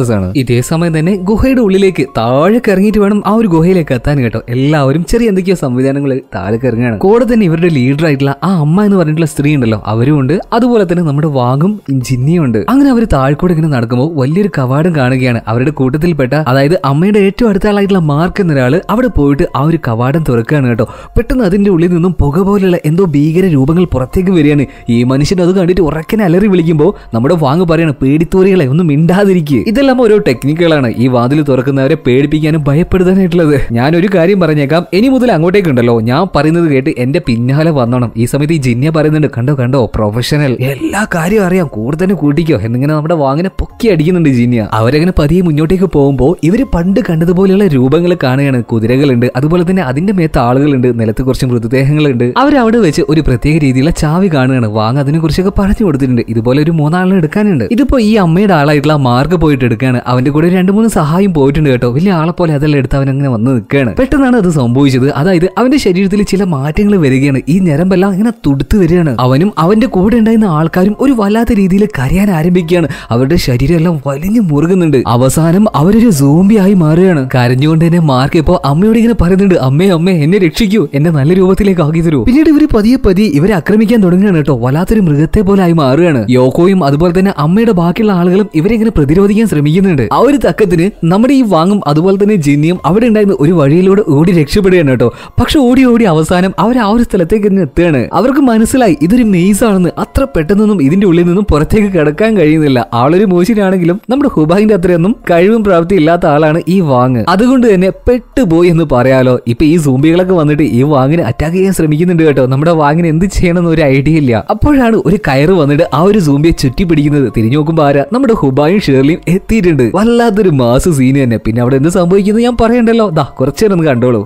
ഡിസൈനേഴ്സ് ആണ് ഇതേ സമയം തന്നെ ഗുഹയുടെ ഉള്ളിലേക്ക് താഴെ ഇറങ്ങിയിട്ട് വേണം ആ ഒരു ഗുഹയിലേക്ക് എത്താൻ കേട്ടോ എല്ലാവരും ചെറിയ എന്തൊക്കെയോ സംവിധാനങ്ങൾ താഴെ ഇറങ്ങുകയാണ് കൂടെ തന്നെ ഇവരുടെ ലീഡർ ആയിട്ടുള്ള ആ അമ്മ എന്ന് പറഞ്ഞിട്ടുള്ള സ്ത്രീ ഉണ്ടല്ലോ അവരും ഉണ്ട് അതുപോലെ തന്നെ നമ്മുടെ വാഗും ജിന്നിയും ഉണ്ട് അങ്ങനെ അവർ താഴ്ക്കൂടെ ഇങ്ങനെ നടക്കുമ്പോൾ വലിയൊരു കവാടം കാണുകയാണ് അവരുടെ കൂട്ടത്തിൽപ്പെട്ട അതായത് അമ്മയുടെ ഏറ്റവും അടുത്ത ആളായിട്ടുള്ള മാർക്ക് എന്നൊരാൾ അവിടെ പോയിട്ട് ആ ഒരു കവാടം തുറക്കുകയാണ് കേട്ടോ പെട്ടെന്ന് അതിന്റെ ഉള്ളിൽ നിന്നും പുക പോലെയുള്ള എന്തോ ഭീകര രൂപങ്ങൾ പുറത്തേക്ക് വരികയാണ് ഈ മനുഷ്യൻ അത് കണ്ടിട്ട് ഉറക്കനെ അലറി വിളിക്കുമ്പോൾ നമ്മുടെ വാങ് പറയാണ് പേടിത്തോറികളെ ഒന്നും മിണ്ടാതിരിക്കുക ഇതെല്ലാം എല്ലാം ഓരോ ടെക്നിക്കുകളാണ് ഈ വാതിൽ തുറക്കുന്നവരെ പേടിപ്പിക്കാനും ഭയപ്പെടുത്താനായിട്ടുള്ളത് ഒരു കാര്യം പറഞ്ഞേക്കാം ഇനി മുതൽ അങ്ങോട്ടേക്ക് ഉണ്ടല്ലോ ഞാൻ പറയുന്നത് കേട്ട് എന്റെ പിന്നാലെ വന്നോണം ഈ സമയത്ത് ഈ ജിന്യ പറയുന്നുണ്ട് കണ്ടോ കണ്ടോ പ്രൊഫഷണൽ എല്ലാ കാര്യവും അറിയാം കൂടുതൽ കൂട്ടിക്കോ എന്നിങ്ങനെ നമ്മുടെ വാങ്ങിനെ പൊക്കി അടിക്കുന്നുണ്ട് ജിന്യ അവരങ്ങനെ പതിയെ മുന്നോട്ടേക്ക് പോകുമ്പോൾ ഇവര് പണ്ട് കണ്ടതുപോലെയുള്ള രൂപങ്ങൾ കാണുകയാണ് കുതിരകളുണ്ട് അതുപോലെ തന്നെ അതിന്റെ മേത്ത് ആളുകളുണ്ട് നിലത്ത് കുറച്ച് മൃതദേഹങ്ങളുണ്ട് അവർ അവിടെ വെച്ച് ഒരു പ്രത്യേക രീതിയിലുള്ള ചാവി കാണുകയാണ് വാങ്ങ അതിനെ കുറിച്ചൊക്കെ പറഞ്ഞു കൊടുത്തിട്ടുണ്ട് ഇതുപോലെ ഒരു മൂന്നാളിനെ എടുക്കാനുണ്ട് ഇതിപ്പോ ഈ അമ്മയുടെ ആളായിട്ടുള്ള മാർഗ് പോയിട്ട് എടുക്കുകയാണ് അവന്റെ കൂടെ രണ്ട് മൂന്ന് സഹായം പോയിട്ടുണ്ട് കേട്ടോ വലിയ ആളെ പോലെ അതെല്ലാം എടുത്ത് അവൻ അങ്ങനെ വന്ന് നിൽക്കുകയാണ് പെട്ടെന്നാണ് അത് സംഭവിച്ചത് അതായത് അവന്റെ ശരീരത്തിൽ ചില മാറ്റങ്ങൾ വരികയാണ് ഈ ഞരമ്പെല്ലാം ഇങ്ങനെ തുടുത്തു വരികയാണ് അവനും അവന്റെ കൂടെ ഉണ്ടായിരുന്ന ആൾക്കാരും ഒരു വല്ലാത്ത രീതിയിൽ കരയാൻ ആരംഭിക്കുകയാണ് അവരുടെ ശരീരം എല്ലാം വലിഞ്ഞു മുറുകുന്നുണ്ട് അവസാനം അവരൊരു സോംബി ആയി മാറുകയാണ് കരഞ്ഞുകൊണ്ട് തന്നെ മാർക്ക് ഇപ്പോ അമ്മയോട് ഇങ്ങനെ പറയുന്നുണ്ട് അമ്മേ അമ്മേ എന്നെ രക്ഷിക്കൂ എന്നെ നല്ല രൂപത്തിലേക്ക് ആക്കി തരൂ പിന്നീട് ഇവര് പതിയെ പതിയെ ഇവരെ ആക്രമിക്കാൻ തുടങ്ങുകയാണ് കേട്ടോ വല്ലാത്തൊരു മൃഗത്തെ പോലെ ആയി മാറുകയാണ് യോക്കോയും അതുപോലെ തന്നെ അമ്മയുടെ ബാക്കിയുള്ള ആളുകളും ഇവരെ ഇങ്ങനെ പ്രതിരോധിക്കാൻ ശ്രമിക്കും ശ്രമിക്കുന്നുണ്ട് ആ ഒരു തക്കത്തിന് നമ്മുടെ ഈ വാങ്ങും അതുപോലെ തന്നെ ജിന്നിയും അവിടെ ഉണ്ടായിരുന്ന ഒരു വഴിയിലൂടെ ഓടി രക്ഷപ്പെടുകയാണ് കേട്ടോ പക്ഷെ ഓടി ഓടി അവസാനം അവർ ആ ഒരു സ്ഥലത്തേക്ക് തന്നെ എത്തുകയാണ് അവർക്ക് മനസ്സിലായി ഇതൊരു മെയ്സ് ആണെന്ന് അത്ര പെട്ടെന്നൊന്നും ഇതിന്റെ ഉള്ളിൽ നിന്നും പുറത്തേക്ക് കിടക്കാൻ കഴിയുന്നില്ല ആളൊരു മോശിനാണെങ്കിലും നമ്മുടെ ഹുബാഹിന്റെ അത്രയൊന്നും കഴിവും പ്രാപ്തി ഇല്ലാത്ത ആളാണ് ഈ വാങ് അതുകൊണ്ട് തന്നെ പെട്ടുപോയി എന്ന് പറയാലോ ഇപ്പൊ ഈ സൂമ്പികളൊക്കെ വന്നിട്ട് ഈ വാങ്ങിനെ അറ്റാക്ക് ചെയ്യാൻ ശ്രമിക്കുന്നുണ്ട് കേട്ടോ നമ്മുടെ വാങ്ങിന് എന്ത് ചെയ്യണമെന്ന് ഒരു ഐഡിയ ഇല്ല അപ്പോഴാണ് ഒരു കയറ് വന്നിട്ട് ആ ഒരു സൂമ്പിയെ ചുറ്റി പിടിക്കുന്നത് തിരിഞ്ഞു നോക്കുമ്പോൾ ആരാ നമ്മുടെ ഹുബായും ഷേർലിയും എത്തി എത്തിയിട്ടുണ്ട് വല്ലാത്തൊരു മാസ് സീൻ തന്നെ പിന്നെ അവിടെ എന്ത് സംഭവിക്കുന്നത് ഞാൻ പറയണ്ടല്ലോ ദാ കുറച്ചു നേരം ഒന്ന് കണ്ടോളൂ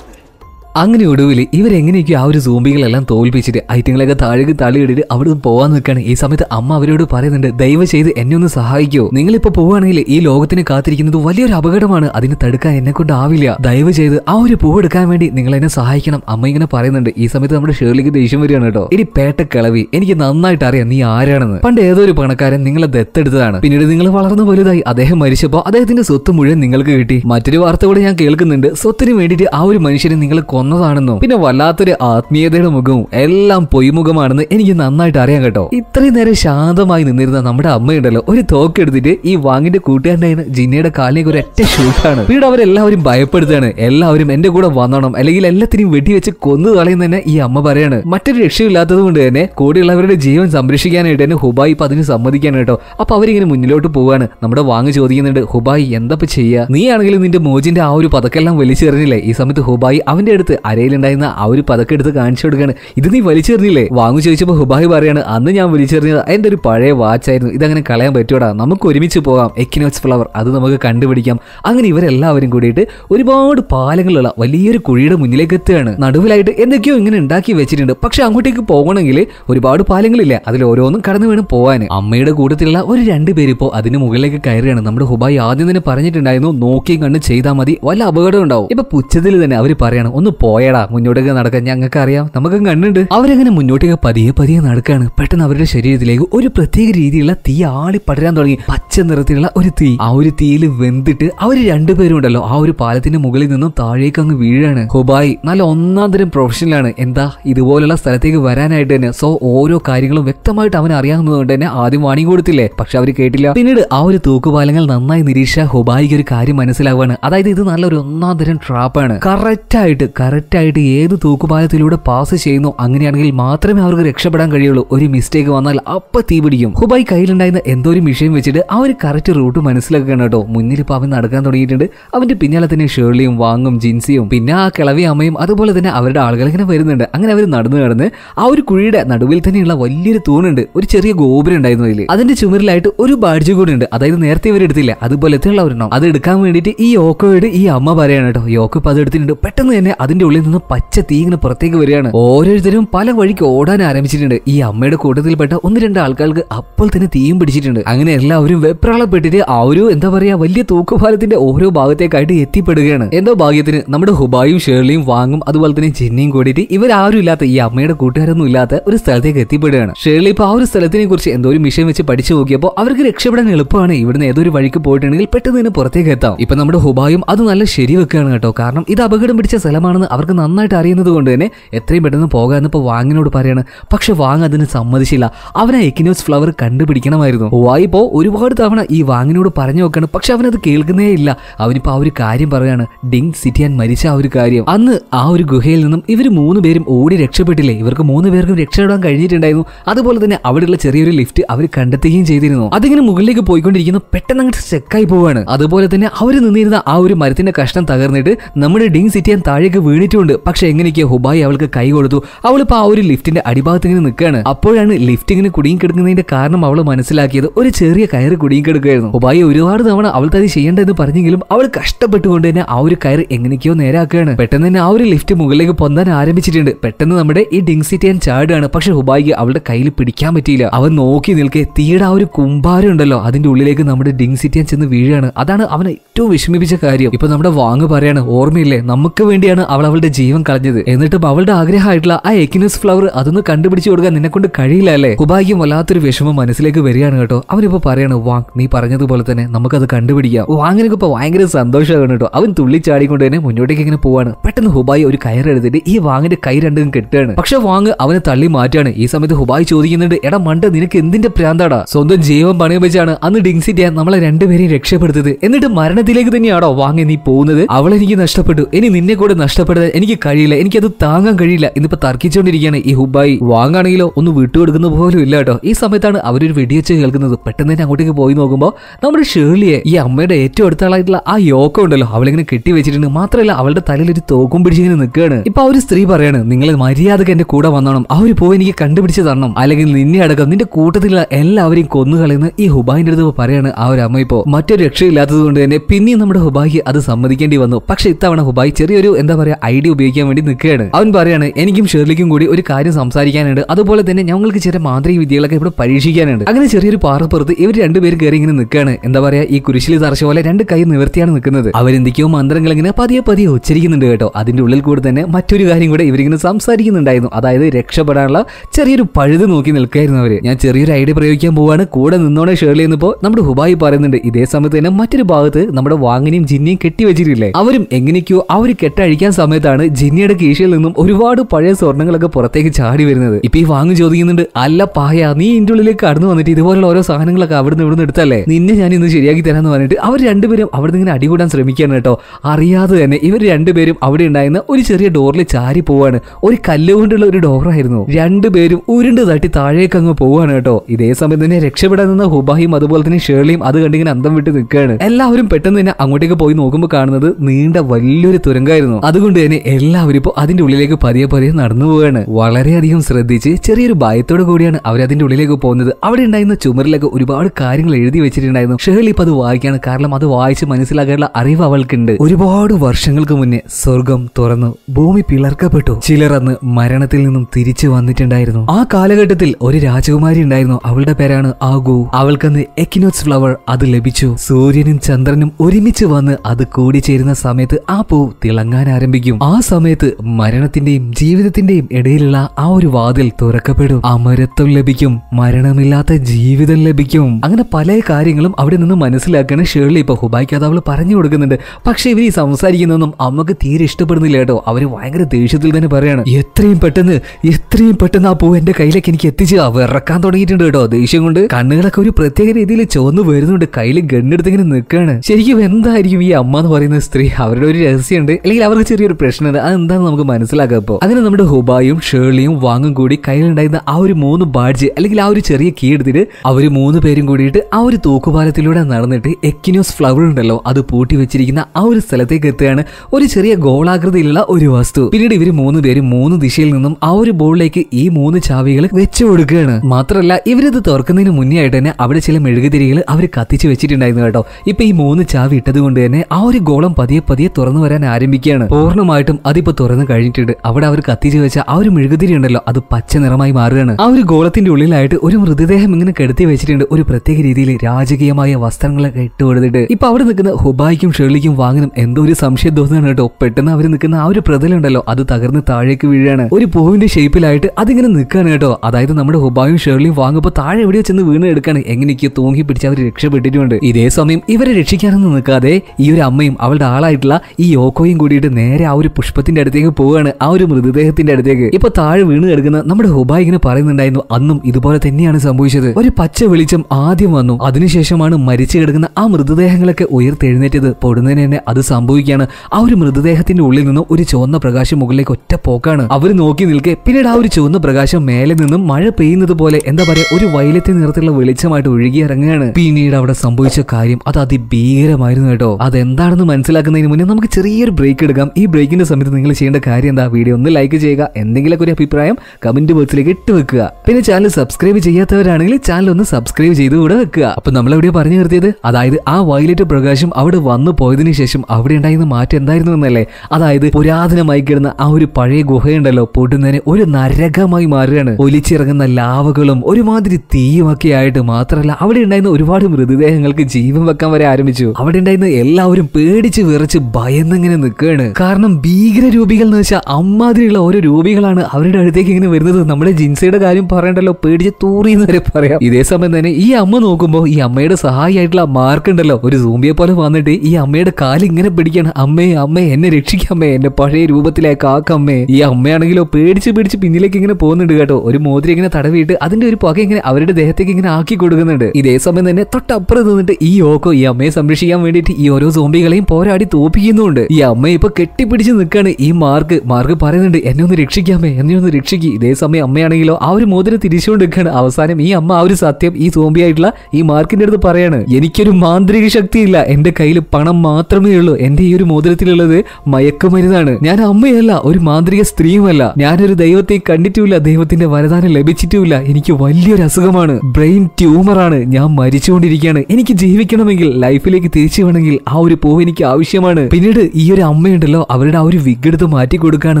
അങ്ങനെ ഒടുവിൽ ഇവരെങ്ങനെയൊക്കെ ആ ഒരു സൂമ്പികളെല്ലാം തോൽപ്പിച്ചിട്ട് ഐറ്റങ്ങളൊക്കെ താഴേക്ക് തള്ളിയിട്ടിട്ട് അവിടെ പോകാൻ നിൽക്കുകയാണ് ഈ സമയത്ത് അമ്മ അവരോട് പറയുന്നുണ്ട് ദയവ് ചെയ്ത് എന്നെ ഒന്ന് സഹായിക്കോ നിങ്ങളിപ്പോ പോവുകയാണെങ്കിൽ ഈ ലോകത്തിന് കാത്തിരിക്കുന്നത് വലിയൊരു അപകടമാണ് അതിനെ തടുക്കാൻ എന്നെ കൊണ്ടാവില്ല ദയവ് ചെയ്ത് ആ ഒരു പൂവ് എടുക്കാൻ വേണ്ടി നിങ്ങൾ എന്നെ സഹായിക്കണം അമ്മ ഇങ്ങനെ പറയുന്നുണ്ട് ഈ സമയത്ത് നമ്മുടെ ഷേർലിക്ക് ദേഷ്യം വരികയാണ് കേട്ടോ ഇനി പേട്ട കിളവി എനിക്ക് നന്നായിട്ട് അറിയാം നീ ആരാണെന്ന് പണ്ട് ഏതോ ഒരു പണക്കാരൻ നിങ്ങളെ ദത്തെടുത്തതാണ് പിന്നീട് നിങ്ങൾ വളർന്നു വലുതായി അദ്ദേഹം മരിച്ചപ്പോൾ അദ്ദേഹത്തിന്റെ സ്വത്ത് മുഴുവൻ നിങ്ങൾക്ക് കിട്ടി മറ്റൊരു വാർത്ത കൂടെ ഞാൻ കേൾക്കുന്നുണ്ട് സ്വത്തിന് വേണ്ടിയിട്ട് ആ ഒരു മനുഷ്യനെ നിങ്ങൾ കൊന്നതാണെന്നും പിന്നെ വല്ലാത്തൊരു ആത്മീയതയുടെ മുഖവും എല്ലാം പൊയ്മുഖമാണെന്ന് എനിക്ക് നന്നായിട്ട് അറിയാം കേട്ടോ ഇത്രയും നേരം ശാന്തമായി നിന്നിരുന്ന നമ്മുടെ അമ്മയുണ്ടല്ലോ ഒരു തോക്ക് എടുത്തിട്ട് ഈ വാങ്ങിന്റെ കൂട്ടുകാരനായിരുന്ന ജിന്നയുടെ കാലിലേക്ക് ഒരു ഒറ്റ ഷൂട്ടാണ് വീട് അവരെല്ലാവരും ഭയപ്പെടുത്തുകയാണ് എല്ലാവരും എന്റെ കൂടെ വന്നോണം അല്ലെങ്കിൽ എല്ലാത്തിനും വെടിവെച്ച് കൊന്നു കളയുന്ന തന്നെ ഈ അമ്മ പറയാണ് മറ്റൊരു രക്ഷയില്ലാത്തത് കൊണ്ട് തന്നെ കൂടെയുള്ളവരുടെ ജീവൻ സംരക്ഷിക്കാനായിട്ട് തന്നെ ഹുബായി ഇപ്പൊ അതിന് സമ്മതിക്കാണ് കേട്ടോ അപ്പൊ അവരിങ്ങനെ മുന്നിലോട്ട് പോവാണ് നമ്മുടെ വാങ്ങ് ചോദിക്കുന്നുണ്ട് ഹുബായി എന്തപ്പോ ചെയ്യുക നീ ആണെങ്കിലും നിന്റെ മോജിന്റെ ആ ഒരു പതക്കെല്ലാം വലിച്ചെറിഞ്ഞില്ലേ ഈ സമയത്ത് ഹുബായി അവന്റെ അടുത്ത് സമയത്ത് അരയിലുണ്ടായിരുന്ന ആ ഒരു പതക്കം എടുത്ത് കാണിച്ചു കൊടുക്കുകയാണ് ഇത് നീ വലിച്ചെറിഞ്ഞില്ലേ വാങ്ങു ചോദിച്ചപ്പോൾ ഹുബായി പറയാണ് അന്ന് ഞാൻ വലിച്ചെറിഞ്ഞത് എൻ്റെ ഒരു പഴയ വാച്ചായിരുന്നു ഇതങ്ങനെ കളയാൻ പറ്റൂടാ നമുക്ക് ഒരുമിച്ച് പോകാം എക്കിനോസ് ഫ്ലവർ അത് നമുക്ക് കണ്ടുപിടിക്കാം അങ്ങനെ ഇവരെല്ലാവരും കൂടിയിട്ട് ഒരുപാട് പാലങ്ങളുള്ള വലിയൊരു കുഴിയുടെ മുന്നിലേക്ക് എത്തുകയാണ് നടുവിലായിട്ട് എന്തൊക്കെയോ ഇങ്ങനെ ഉണ്ടാക്കി വെച്ചിട്ടുണ്ട് പക്ഷെ അങ്ങോട്ടേക്ക് പോകണമെങ്കിൽ ഒരുപാട് പാലങ്ങളില്ല അതിൽ ഓരോന്നും കടന്നു വേണം പോകാൻ അമ്മയുടെ കൂട്ടത്തിലുള്ള ഒരു രണ്ട് പേരിപ്പോൾ അതിന് മുകളിലേക്ക് കയറുകയാണ് നമ്മുടെ ഹുബായി ആദ്യം തന്നെ പറഞ്ഞിട്ടുണ്ടായിരുന്നു നോക്കിയും കണ്ട് ചെയ്താൽ മതി വല്ല അപകടം ഉണ്ടാവും ഇപ്പൊ പുച്ഛത്തിൽ തന്നെ അവർ പറയണം ഒന്ന് പോയടാ മുന്നോട്ടേക്ക് നടക്കാൻ ഞങ്ങൾക്ക് അറിയാം നമുക്ക് കണ്ണുണ്ട് അവരങ്ങനെ മുന്നോട്ടേക്ക് പതിയെ പതിയെ നടക്കാണ് പെട്ടെന്ന് അവരുടെ ശരീരത്തിലേക്ക് ഒരു പ്രത്യേക രീതിയിലുള്ള തീ ആളി പടരാൻ തുടങ്ങി പച്ച നിറത്തിലുള്ള ഒരു തീ ആ ഒരു തീയിൽ വെന്തിട്ട് അവർ രണ്ടുപേരും ഉണ്ടല്ലോ ആ ഒരു പാലത്തിന്റെ മുകളിൽ നിന്നും താഴേക്ക് അങ്ങ് വീഴാണ് ഹുബായ് നല്ല ഒന്നാം തരം പ്രൊഫഷണലാണ് എന്താ ഇതുപോലുള്ള സ്ഥലത്തേക്ക് വരാനായിട്ട് തന്നെ സോ ഓരോ കാര്യങ്ങളും വ്യക്തമായിട്ട് അവൻ അറിയാവുന്നതുകൊണ്ട് തന്നെ ആദ്യം വാണി കൊടുത്തില്ലേ പക്ഷെ അവർ കേട്ടില്ല പിന്നീട് ആ ഒരു തൂക്കുപാലങ്ങൾ നന്നായി നിരീക്ഷിച്ച ഹുബായിക്ക് ഒരു കാര്യം മനസ്സിലാവാണ് അതായത് ഇത് നല്ലൊരു ഒന്നാം തരം ട്രാപ്പാണ് കറക്റ്റ് ആയിട്ട് കറക്റ്റായിട്ട് ഏത് തൂക്കുപാലത്തിലൂടെ പാസ് ചെയ്യുന്നു അങ്ങനെയാണെങ്കിൽ മാത്രമേ അവർക്ക് രക്ഷപ്പെടാൻ കഴിയുള്ളൂ ഒരു മിസ്റ്റേക്ക് വന്നാൽ അപ്പ തീ പിടിക്കും ഹുബായ് കയ്യിലുണ്ടായിരുന്ന എന്തോ ഒരു വിഷയം വെച്ചിട്ട് ആ ഒരു കറക്റ്റ് റൂട്ട് മനസ്സിലാക്കുകയാണ് കേട്ടോ മുന്നിൽ ഇപ്പൊ അവൻ നടക്കാൻ തുടങ്ങിയിട്ടുണ്ട് അവന്റെ പിന്നാലെ തന്നെ ഷേർലിയും വാങ്ങും ജിൻസിയും പിന്നെ ആ കിളവി അമ്മയും അതുപോലെ തന്നെ അവരുടെ ആളുകൾ ഇങ്ങനെ വരുന്നുണ്ട് അങ്ങനെ അവർ നടന്നു നടന്ന് ആ ഒരു കുഴിയുടെ നടുവിൽ തന്നെയുള്ള വലിയൊരു തൂണുണ്ട് ഒരു ചെറിയ ഗോപുരം ഉണ്ടായിരുന്നു അതിൽ അതിന്റെ ചുമരിലായിട്ട് ഒരു ബാഡ്ജ് കൂടി ഉണ്ട് അതായത് നേരത്തെ ഇവർ എടുത്തില്ല അതുപോലത്തെ ഉള്ള ഒരെണ്ണം അത് എടുക്കാൻ വേണ്ടിയിട്ട് ഈ യോക്കോയോട് ഈ അമ്മ പറയാണ് കേട്ടോ യോക്കോ ഇപ്പൊ അത് എടുത്തിട്ടുണ്ട് പെട്ടെന്ന് തന്നെ അതിന്റെ വീടിന്റെ ഉള്ളിൽ നിന്ന് പച്ച തീ ഇങ്ങനെ പുറത്തേക്ക് വരികയാണ് ഓരോരുത്തരും പല വഴിക്ക് ഓടാൻ ആരംഭിച്ചിട്ടുണ്ട് ഈ അമ്മയുടെ കൂട്ടത്തിൽപ്പെട്ട ഒന്ന് രണ്ട് ആൾക്കാർക്ക് അപ്പോൾ തന്നെ തീയും പിടിച്ചിട്ടുണ്ട് അങ്ങനെ എല്ലാവരും വെപ്രാളപ്പെട്ടിട്ട് ആ ഒരു എന്താ പറയാ വലിയ തൂക്കുപാലത്തിന്റെ ഓരോ ഭാഗത്തേക്കായിട്ട് എത്തിപ്പെടുകയാണ് എന്തോ ഭാഗ്യത്തിന് നമ്മുടെ ഹുബായും ഷേർലിയും വാങ്ങും അതുപോലെ തന്നെ ജെന്നിയും കൂടിയിട്ട് ഇവരാരും ഇല്ലാത്ത ഈ അമ്മയുടെ കൂട്ടുകാരൊന്നും ഇല്ലാത്ത ഒരു സ്ഥലത്തേക്ക് എത്തിപ്പെടുകയാണ് ഷേർലി ഇപ്പൊ ആ ഒരു സ്ഥലത്തിനെ കുറിച്ച് എന്തോ ഒരു മിഷൻ വെച്ച് പഠിച്ചു നോക്കിയപ്പോൾ അവർക്ക് രക്ഷപ്പെടാൻ എളുപ്പമാണ് ഇവിടുന്ന് ഏതോ ഒരു വഴിക്ക് പോയിട്ടുണ്ടെങ്കിൽ പെട്ടെന്ന് തന്നെ പുറത്തേക്ക് എത്താം ഇപ്പൊ നമ്മുടെ ഹുബായും അത് നല്ല ശരി വെക്കുകയാണ് കേട്ടോ കാരണം ഇത് അപകടം പിടിച്ച സ്ഥലമാണെന്ന് അവർക്ക് നന്നായിട്ട് അറിയുന്നത് കൊണ്ട് തന്നെ എത്രയും പെട്ടെന്ന് പോകാമെന്നിപ്പോൾ വാങ്ങിനോട് പറയാണ് പക്ഷെ വാങ് അതിന് സമ്മതിച്ചില്ല അവനെ എക്കിനോസ് ഫ്ലവർ കണ്ടുപിടിക്കണമായിരുന്നു വായിപ്പോ ഒരുപാട് തവണ ഈ വാങ്ങിനോട് പറഞ്ഞു നോക്കാണ് പക്ഷെ അവനത് കേൾക്കുന്നേ ഇല്ല അവനിപ്പോൾ ആ ഒരു കാര്യം പറയാണ് ഡിങ് സിറ്റിയാൻ മരിച്ച ആ ഒരു കാര്യം അന്ന് ആ ഒരു ഗുഹയിൽ നിന്നും ഇവർ മൂന്ന് പേരും ഓടി രക്ഷപ്പെട്ടില്ലേ ഇവർക്ക് മൂന്ന് പേർക്കും രക്ഷപ്പെടാൻ കഴിഞ്ഞിട്ടുണ്ടായിരുന്നു അതുപോലെ തന്നെ അവിടെയുള്ള ചെറിയൊരു ലിഫ്റ്റ് അവർ കണ്ടെത്തുകയും ചെയ്തിരുന്നു അതിങ്ങനെ മുകളിലേക്ക് പോയിക്കൊണ്ടിരിക്കുന്നു പെട്ടെന്ന് അങ്ങോട്ട് സ്റ്റെക്കായി പോവാണ് അതുപോലെ തന്നെ അവർ നിന്നിരുന്ന ആ ഒരു മരത്തിന്റെ കഷ്ണം തകർന്നിട്ട് നമ്മുടെ ഡിങ് സിറ്റിയാൻ താഴേക്ക് വീണ് വീണിട്ടും ഉണ്ട് പക്ഷെ എങ്ങനെയൊക്കെ ഹുബായി അവൾക്ക് കൈ കൊടുത്തു അവളിപ്പോൾ ആ ഒരു ലിഫ്റ്റിന്റെ അടിഭാഗത്ത് ഇങ്ങനെ നിൽക്കുകയാണ് അപ്പോഴാണ് ലിഫ്റ്റ് ഇങ്ങനെ കുടുങ്ങി കിടക്കുന്നതിന്റെ കാരണം അവൾ മനസ്സിലാക്കിയത് ഒരു ചെറിയ കയറ് കുടുങ്ങി കിടക്കുകയായിരുന്നു ഹുബായി ഒരുപാട് തവണ അത് ചെയ്യേണ്ടതെന്ന് പറഞ്ഞെങ്കിലും അവൾ കഷ്ടപ്പെട്ടുകൊണ്ട് തന്നെ ആ ഒരു കയറ് എങ്ങനെയൊക്കെയോ നേരാക്കുകയാണ് പെട്ടെന്ന് തന്നെ ആ ഒരു ലിഫ്റ്റ് മുകളിലേക്ക് പൊന്താൻ ആരംഭിച്ചിട്ടുണ്ട് പെട്ടെന്ന് നമ്മുടെ ഈ ഡിങ്സിറ്റിയൻ ചാടുകയാണ് പക്ഷെ ഹുബായിക്ക് അവളുടെ കയ്യിൽ പിടിക്കാൻ പറ്റിയില്ല അവൻ നോക്കി നിൽക്കെ തീയുടെ ആ ഒരു കുമ്പാരം ഉണ്ടല്ലോ അതിന്റെ ഉള്ളിലേക്ക് നമ്മുടെ ഡിങ്സിറ്റിയൻ ചെന്ന് വീഴുകയാണ് അതാണ് അവനെ ഏറ്റവും വിഷമിപ്പിച്ച കാര്യം ഇപ്പൊ നമ്മുടെ വാങ്ങ് പറയാണ് ഓർമ്മയില്ലേ നമുക്ക് വേണ്ടിയാണ് അവൾ അവൾ അവളുടെ ജീവൻ കളഞ്ഞത് എന്നിട്ടും അവളുടെ ആഗ്രഹമായിട്ടുള്ള ആ എക്കിനസ് ഫ്ലവർ അതൊന്ന് കണ്ടുപിടിച്ചു കൊടുക്കാൻ നിന്നെ കൊണ്ട് കഴിയില്ല അല്ലേ കുബായിക്കും വല്ലാത്തൊരു വിഷമം മനസ്സിലേക്ക് വരികയാണ് കേട്ടോ അവനിപ്പോ പറയാണ് വാങ് നീ പറഞ്ഞതുപോലെ തന്നെ നമുക്കത് കണ്ടുപിടിക്കാം വാങ്ങിനൊക്കെ ഇപ്പൊ ഭയങ്കര സന്തോഷമാണ് കേട്ടോ അവൻ തുള്ളിച്ചാടിക്കൊണ്ട് തന്നെ മുന്നോട്ടേക്ക് ഇങ്ങനെ പോവാണ് പെട്ടെന്ന് ഹുബായി ഒരു കയറെടുത്തിട്ട് ഈ വാങ്ങിന്റെ കൈ രണ്ടും കെട്ടുകയാണ് പക്ഷെ വാങ് അവനെ തള്ളി മാറ്റാണ് ഈ സമയത്ത് ഹുബായി ചോദിക്കുന്നുണ്ട് എടാ മണ്ട നിനക്ക് എന്തിന്റെ പ്രാന്താടാ സ്വന്തം ജീവൻ പണയം വെച്ചാണ് അന്ന് ഡിങ്സിറ്റിയ നമ്മളെ രണ്ടുപേരെയും രക്ഷപ്പെടുത്തത് എന്നിട്ട് മരണത്തിലേക്ക് തന്നെയാണോ വാങ്ങി നീ പോകുന്നത് അവളെനിക്ക് നഷ്ടപ്പെട്ടു ഇനി നിന്നെ കൂടെ നഷ്ടപ്പെട്ടു ഉപയോഗപ്പെടുത്താൻ എനിക്ക് കഴിയില്ല എനിക്കത് താങ്ങാൻ കഴിയില്ല ഇന്നിപ്പോ തർക്കിച്ചുകൊണ്ടിരിക്കുകയാണ് ഈ ഹുബായി വാങ്ങാണെങ്കിലോ ഒന്ന് വിട്ടുകൊടുക്കുന്ന പോലും ഇല്ല കേട്ടോ ഈ സമയത്താണ് അവരൊരു വെടിയച്ച് കേൾക്കുന്നത് പെട്ടെന്ന് തന്നെ അങ്ങോട്ടേക്ക് പോയി നോക്കുമ്പോൾ നമ്മുടെ ഷേർലിയെ ഈ അമ്മയുടെ ഏറ്റവും അടുത്ത ആളായിട്ടുള്ള ആ യോക്ക ഉണ്ടല്ലോ അവളിങ്ങനെ കെട്ടി വെച്ചിട്ടുണ്ട് മാത്രമല്ല അവളുടെ തലയിൽ ഒരു തോക്കും പിടിച്ചിങ്ങനെ നിൽക്കുകയാണ് ഇപ്പൊ ആ ഒരു സ്ത്രീ പറയാണ് നിങ്ങൾ മര്യാദക്ക് എന്റെ കൂടെ വന്നോണം ആ ഒരു പോയി എനിക്ക് കണ്ടുപിടിച്ച് തരണം അല്ലെങ്കിൽ നിന്നെ അടക്കം നിന്റെ കൂട്ടത്തിലുള്ള എല്ലാവരെയും കൊന്നുകളയുന്ന ഈ ഹുബായിന്റെ അടുത്ത് പറയാണ് ആ ഒരു അമ്മ ഇപ്പോ മറ്റൊരു രക്ഷയില്ലാത്തത് കൊണ്ട് തന്നെ പിന്നെയും നമ്മുടെ ഹുബായിക്ക് അത് സമ്മതിക്കേണ്ടി വന്നു പക്ഷെ ഇത്തവണ ഹുബായി ചെറിയൊരു എന്താ പറയാ ഡി ഉപയോഗിക്കാൻ വേണ്ടി നിൽക്കുകയാണ് അവൻ പറയാണ് എനിക്കും ഷെർലിക്കും കൂടി ഒരു കാര്യം സംസാരിക്കാനുണ്ട് അതുപോലെ തന്നെ ഞങ്ങൾക്ക് ചില മാന്ത്രിക വിദ്യകളൊക്കെ ഇവിടെ പരീക്ഷിക്കാനുണ്ട് അങ്ങനെ ചെറിയൊരു പാറപ്പുറത്ത് ഇവർ രണ്ടുപേരും കയറി ഇങ്ങനെ നിൽക്കുകയാണ് എന്താ പറയാ ഈ കുരിശിലി തറച്ച പോലെ രണ്ട് കൈ നിവർത്തിയാണ് നിൽക്കുന്നത് അവരെന്തൊക്കെയോ മന്ത്രങ്ങൾ ഇങ്ങനെ പതിയെ പതിയെ ഉച്ചരിക്കുന്നുണ്ട് കേട്ടോ അതിന്റെ ഉള്ളിൽ കൂടെ തന്നെ മറ്റൊരു കാര്യം കൂടെ ഇവരിങ്ങനെ സംസാരിക്കുന്നുണ്ടായിരുന്നു അതായത് രക്ഷപ്പെടാനുള്ള ചെറിയൊരു പഴുത് നോക്കി നിൽക്കായിരുന്നു അവര് ഞാൻ ചെറിയൊരു ഐഡിയ പ്രയോഗിക്കാൻ പോവാണ് കൂടെ നിന്നോണേ ഷേർലി എന്നിപ്പോ നമ്മുടെ ഹുബായി പറയുന്നുണ്ട് ഇതേ സമയത്ത് തന്നെ മറ്റൊരു ഭാഗത്ത് നമ്മുടെ വാങ്ങിനിയും ജിന്നിയും കെട്ടി വെച്ചിട്ടില്ലേ അവരും എങ്ങനെയൊക്കെയോ അവർ കെട്ടഴിക്കാൻ സമയം സമയത്താണ് ജിന്നിയുടെ കീശയിൽ നിന്നും ഒരുപാട് പഴയ സ്വർണ്ണങ്ങളൊക്കെ പുറത്തേക്ക് ചാടി വരുന്നത് ഇപ്പൊ ഈ വാങ്ങി ചോദിക്കുന്നുണ്ട് അല്ല പായ നീ ഇന്റെ ഉള്ളിലേക്ക് കടന്നു വന്നിട്ട് ഇതുപോലുള്ള ഓരോ സാധനങ്ങളൊക്കെ അവിടുന്ന് ഇവിടുന്ന് എടുത്തല്ലേ നിന്നെ ഞാൻ ഇന്ന് ശരിയാക്കി തരാന്ന് പറഞ്ഞിട്ട് അവർ രണ്ടുപേരും അവിടെ നിന്ന് ഇങ്ങനെ അടികൂടാൻ ശ്രമിക്കുകയാണ് കേട്ടോ അറിയാതെ തന്നെ ഇവർ രണ്ടുപേരും അവിടെ ഉണ്ടായിരുന്ന ഒരു ചെറിയ ഡോറിൽ ചാരി പോവാണ് ഒരു കല്ലുകൊണ്ടുള്ള ഒരു ഡോറായിരുന്നു രണ്ടുപേരും ഉരുണ്ട് തട്ടി താഴേക്ക് അങ്ങ് പോവാണ് കേട്ടോ ഇതേ സമയത്ത് തന്നെ രക്ഷപ്പെടാൻ നിന്ന ഹുബായും അതുപോലെ തന്നെ ഷേർലിയും അത് കണ്ടിങ്ങനെ അന്തം വിട്ട് നിൽക്കുകയാണ് എല്ലാവരും പെട്ടെന്ന് തന്നെ അങ്ങോട്ടേക്ക് പോയി നോക്കുമ്പോൾ കാണുന്നത് നീണ്ട വലിയൊരു തുരങ്കായിരുന്നു അതുകൊണ്ട് തന്നെ എല്ലാവരും ഇപ്പോൾ അതിന്റെ ഉള്ളിലേക്ക് പതിയെ പതിയെ നടന്നു പോവുകയാണ് വളരെയധികം ശ്രദ്ധിച്ച് ചെറിയൊരു ഭയത്തോടു കൂടിയാണ് അവർ അതിന്റെ ഉള്ളിലേക്ക് പോകുന്നത് അവിടെ ഉണ്ടായിരുന്ന ചുമരിലൊക്കെ ഒരുപാട് കാര്യങ്ങൾ എഴുതി വെച്ചിട്ടുണ്ടായിരുന്നു ഷെഹലി ഇപ്പൊ അത് വായിക്കാണ് കാരണം അത് വായിച്ച് മനസ്സിലാക്കാനുള്ള അറിവ് അവൾക്കുണ്ട് ഒരുപാട് വർഷങ്ങൾക്ക് മുന്നേ സ്വർഗം തുറന്നു ഭൂമി പിളർക്കപ്പെട്ടു ചിലർ അന്ന് മരണത്തിൽ നിന്നും തിരിച്ചു വന്നിട്ടുണ്ടായിരുന്നു ആ കാലഘട്ടത്തിൽ ഒരു രാജകുമാരി ഉണ്ടായിരുന്നു അവളുടെ പേരാണ് ആഗു അവൾക്കന്ന് എക്കിനോസ് ഫ്ലവർ അത് ലഭിച്ചു സൂര്യനും ചന്ദ്രനും ഒരുമിച്ച് വന്ന് അത് കൂടിച്ചേരുന്ന സമയത്ത് ആ പൂ തിളങ്ങാൻ ആരംഭിക്കും ആയിരിക്കും ആ സമയത്ത് മരണത്തിന്റെയും ജീവിതത്തിന്റെയും ഇടയിലുള്ള ആ ഒരു വാതിൽ തുറക്കപ്പെടും അമരത്വം ലഭിക്കും മരണമില്ലാത്ത ജീവിതം ലഭിക്കും അങ്ങനെ പല കാര്യങ്ങളും അവിടെ നിന്ന് മനസ്സിലാക്കാണ് ഷേർലി ഇപ്പൊ ഹുബായ്ക്ക് അത് അവൾ പറഞ്ഞു കൊടുക്കുന്നുണ്ട് പക്ഷെ ഇവർ ഈ സംസാരിക്കുന്നൊന്നും അമ്മക്ക് തീരെ ഇഷ്ടപ്പെടുന്നില്ല കേട്ടോ അവര് ഭയങ്കര ദേഷ്യത്തിൽ തന്നെ പറയാണ് എത്രയും പെട്ടെന്ന് എത്രയും പെട്ടെന്ന് ആ പൂ എന്റെ കയ്യിലേക്ക് എനിക്ക് എത്തിച്ച് വിറക്കാൻ തുടങ്ങിയിട്ടുണ്ട് കേട്ടോ ദേഷ്യം കൊണ്ട് കണ്ണുകളൊക്കെ ഒരു പ്രത്യേക രീതിയിൽ ചുവന്നു വരുന്നുണ്ട് കയ്യിൽ ഗണ്ണെടുത്ത് ഇങ്ങനെ നിൽക്കുകയാണ് ശരിക്കും എന്തായിരിക്കും ഈ അമ്മ എന്ന് പറയുന്ന സ്ത്രീ അവരുടെ ഒരു രഹസ്യമുണ്ട് അല്ലെങ്കിൽ അവർക്ക് ചെറിയൊരു പ്രശ്നമുണ്ട് അതെന്താന്ന് നമുക്ക് മനസ്സിലാക്കാം ഇപ്പോൾ അങ്ങനെ നമ്മുടെ ഹുബായും ഷേർലിയും വാങ്ങും കൂടി കയ്യിലുണ്ടായിരുന്ന ആ ഒരു മൂന്ന് ബാഡ്ജ് അല്ലെങ്കിൽ ആ ഒരു ചെറിയ കീ എടുത്തിട്ട് അവർ മൂന്ന് പേരും കൂടിയിട്ട് ആ ഒരു തൂക്കുപാലത്തിലൂടെ നടന്നിട്ട് എക്കിനോസ് ഫ്ലവർ ഉണ്ടല്ലോ അത് പൂട്ടി വെച്ചിരിക്കുന്ന ആ ഒരു സ്ഥലത്തേക്ക് എത്തുകയാണ് ഒരു ചെറിയ ഗോളാകൃതിയിലുള്ള ഒരു വസ്തു പിന്നീട് ഇവർ മൂന്ന് പേരും മൂന്ന് ദിശയിൽ നിന്നും ആ ഒരു ബോളിലേക്ക് ഈ മൂന്ന് ചാവികൾ വെച്ചു കൊടുക്കുകയാണ് മാത്രമല്ല ഇവരിത് തുറക്കുന്നതിന് മുന്നേ ആയിട്ട് തന്നെ അവിടെ ചില മെഴുകുതിരികൾ അവർ കത്തിച്ചു വെച്ചിട്ടുണ്ടായിരുന്നു കേട്ടോ ഇപ്പൊ ഈ മൂന്ന് ചാവി ഇട്ടത് കൊണ്ട് തന്നെ ആ ഒരു ഗോളം പതിയെ പതിയെ തുറന്നു വരാൻ ആരംഭിക്കുകയാണ് പൂർണ്ണമായിട്ടും അതിപ്പോ തുറന്നു കഴിഞ്ഞിട്ടുണ്ട് അവിടെ അവർ കത്തിച്ച് വെച്ച ആ ഒരു മെഴുകുതിരി ഉണ്ടല്ലോ അത് പച്ച നിറമായി മാറുകയാണ് ആ ഒരു ഗോളത്തിന്റെ ഉള്ളിലായിട്ട് ഒരു മൃതദേഹം ഇങ്ങനെ കെടുത്തി വെച്ചിട്ടുണ്ട് ഒരു പ്രത്യേക രീതിയിൽ രാജകീയമായ വസ്ത്രങ്ങളൊക്കെ ഇട്ട് കൊടുത്തിട്ട് ഇപ്പൊ അവിടെ നിൽക്കുന്ന ഹുബായിക്കും ഷെർലിക്കും വാങ്ങണം എന്തോ ഒരു സംശയം തോന്നുകയാണ് കേട്ടോ പെട്ടെന്ന് അവർ നിൽക്കുന്ന ആ ഒരു പ്രതലുണ്ടല്ലോ അത് തകർന്ന് താഴേക്ക് വീഴാണ് ഒരു പൂവിന്റെ ഷേപ്പിലായിട്ട് അതിങ്ങനെ നിൽക്കുകയാണ് കേട്ടോ അതായത് നമ്മുടെ ഹുബായും ഷേർലിയും വാങ്ങുമ്പോൾ താഴെ എവിടെയോ ചെന്ന് വീണ് എടുക്കാണ് എങ്ങനെയൊക്കെയോ തൂങ്ങി പിടിച്ച് അവർ രക്ഷപ്പെട്ടിട്ടുണ്ട് ഇതേ സമയം ഇവരെ രക്ഷിക്കാനൊന്നും നിൽക്കാതെ ഈ ഒരു അമ്മയും അവളുടെ ആളായിട്ടുള്ള ഈ യോക്കോയും കൂടിയിട്ട് നേരെ ആ ഒരു പുഷ്പത്തിന്റെ അടുത്തേക്ക് പോവുകയാണ് ആ ഒരു മൃതദേഹത്തിന്റെ അടുത്തേക്ക് ഇപ്പൊ താഴെ വീണ് കിടക്കുന്ന നമ്മുടെ ഹുബായ് ഇങ്ങനെ പറയുന്നുണ്ടായിരുന്നു അന്നും ഇതുപോലെ തന്നെയാണ് സംഭവിച്ചത് ഒരു പച്ച വെളിച്ചം ആദ്യം വന്നു അതിനുശേഷമാണ് മരിച്ചു കിടക്കുന്ന ആ മൃതദേഹങ്ങളൊക്കെ ഉയർത്തെഴുന്നേറ്റത് പൊടുന്നതിന് തന്നെ അത് സംഭവിക്കുകയാണ് ആ ഒരു മൃതദേഹത്തിന്റെ ഉള്ളിൽ നിന്നും ഒരു ചുവന്ന പ്രകാശം മുകളിലേക്ക് ഒറ്റ പോക്കാണ് അവർ നോക്കി നിൽക്കെ പിന്നീട് ആ ഒരു ചുവന്ന പ്രകാശം മേലെ നിന്നും മഴ പെയ്യുന്നത് പോലെ എന്താ പറയാ ഒരു വൈലത്തെ നിറത്തിലുള്ള വെളിച്ചമായിട്ട് ഒഴുകി ഇറങ്ങുകയാണ് പിന്നീട് അവിടെ സംഭവിച്ച കാര്യം അത് അതിഭീകരമായിരുന്നു കേട്ടോ അതെന്താണെന്ന് മനസ്സിലാക്കുന്നതിന് മുന്നേ നമുക്ക് ചെറിയൊരു ബ്രേക്ക് എടുക്കാം ഈ ബ്രേക്കിന്റെ സമയത്ത് നിങ്ങൾ ചെയ്യേണ്ട കാര്യം എന്താ വീഡിയോ ഒന്ന് ലൈക്ക് ചെയ്യുക എന്തെങ്കിലും ഒരു അഭിപ്രായം കമന്റ് ബോക്സിലേക്ക് ഇട്ട് വെക്കുക പിന്നെ ചാനൽ സബ്സ്ക്രൈബ് ചെയ്യാത്തവരാണെങ്കിൽ ചാനൽ ഒന്ന് സബ്സ്ക്രൈബ് ചെയ്ത് കൂടെ വെക്കുക നമ്മൾ നമ്മളെവിടെ പറഞ്ഞു നിർത്തിയത് അതായത് ആ വയലറ്റ് പ്രകാശം അവിടെ വന്നു പോയതിനു ശേഷം അവിടെ ഉണ്ടായിരുന്ന മാറ്റം എന്തായിരുന്നു എന്നല്ലേ അതായത് പുരാതനമായി കിടന്ന ആ ഒരു പഴയ ഗുഹയുണ്ടല്ലോ പൊട്ടുന്നതിന് ഒരു നരകമായി മാറുകയാണ് ഒലിച്ചിറങ്ങുന്ന ലാവകളും ഒരുമാതിരി തീയുമൊക്കെ ആയിട്ട് മാത്രമല്ല അവിടെ ഉണ്ടായിരുന്ന ഒരുപാട് മൃതദേഹങ്ങൾക്ക് ജീവൻ വെക്കാൻ വരെ ആരംഭിച്ചു അവിടെ ഉണ്ടായിരുന്ന എല്ലാവരും പേടിച്ച് വിറച്ച് ഭയന്നിങ്ങനെ നിൽക്കുകയാണ് കാരണം ഭീകര രൂപികൾ എന്ന് വെച്ചാൽ അമ്മാതിരിയുള്ള ഓരോ രൂപികളാണ് അവരുടെ അടുത്തേക്ക് ഇങ്ങനെ വരുന്നത് നമ്മുടെ ജിൻസയുടെ കാര്യം പറയണ്ടല്ലോ പേടിച്ച് തൂറി എന്ന് വരെ പറയാം ഇതേ സമയം തന്നെ ഈ അമ്മ നോക്കുമ്പോൾ ഈ അമ്മയുടെ സഹായിയായിട്ടുള്ള മാർക്ക് ഉണ്ടല്ലോ ഒരു സൂമ്പിയെ പോലെ വന്നിട്ട് ഈ അമ്മയുടെ കാല് ഇങ്ങനെ പിടിക്കണം അമ്മേ അമ്മേ എന്നെ രക്ഷിക്കമ്മേ എന്റെ പഴയ രൂപത്തിലേക്ക് ആക്കമ്മേ ഈ അമ്മയാണെങ്കിലോ പേടിച്ച് പിടിച്ച് പിന്നിലേക്ക് ഇങ്ങനെ പോകുന്നുണ്ട് കേട്ടോ ഒരു മോതിരി ഇങ്ങനെ തടവിയിട്ട് അതിന്റെ ഒരു പുക ഇങ്ങനെ അവരുടെ ദേഹത്തേക്ക് ഇങ്ങനെ ആക്കി കൊടുക്കുന്നുണ്ട് ഇതേ സമയം തന്നെ തൊട്ടപ്പുറം നിന്നിട്ട് ഈ ഓക്കോ ഈ അമ്മയെ സംരക്ഷിക്കാൻ വേണ്ടിയിട്ട് ഈ ഓരോ സോമ്പികളെയും പോരാടി തോപ്പിക്കുന്നുണ്ട് ഈ അമ്മ ഇപ്പൊ കെട്ടിപ്പിടിച്ച് പിടിച്ച് നിൽക്കുകയാണ് ഈ മാർക്ക് മാർക്ക് പറയുന്നുണ്ട് എന്നെ ഒന്ന് രക്ഷിക്കാമേ എന്നെ ഒന്ന് രക്ഷിക്കും ഇതേ സമയം അമ്മയാണെങ്കിലോ ആ ഒരു മോതിരം തിരിച്ചുകൊണ്ട് നിൽക്കുകയാണ് അവസാനം ഈ അമ്മ ആ ഒരു സത്യം ഈ സോമ്പിയായിട്ടുള്ള ഈ മാർക്കിന്റെ അടുത്ത് പറയാണ് എനിക്കൊരു മാന്ത്രിക ശക്തിയില്ല എന്റെ കയ്യിൽ പണം മാത്രമേ ഉള്ളൂ എന്റെ ഈ ഒരു മോതിരത്തിലുള്ളത് മയക്കുമരുന്നാണ് ഞാൻ അമ്മയല്ല ഒരു മാന്ത്രിക സ്ത്രീയുമല്ല ഞാനൊരു ദൈവത്തെ കണ്ടിട്ടുമില്ല ദൈവത്തിന്റെ വരദാനം ലഭിച്ചിട്ടുമില്ല എനിക്ക് വലിയൊരു അസുഖമാണ് ബ്രെയിൻ ട്യൂമറാണ് ഞാൻ മരിച്ചുകൊണ്ടിരിക്കുകയാണ് എനിക്ക് ജീവിക്കണമെങ്കിൽ ലൈഫിലേക്ക് തിരിച്ചു വേണമെങ്കിൽ ആ ഒരു പൂവ് എനിക്ക് ആവശ്യമാണ് പിന്നീട് ഈ ഒരു അമ്മയുണ്ടല്ലോ അവർ അവരുടെ ആ ഒരു വിഘടത മാറ്റി കൊടുക്കാണ്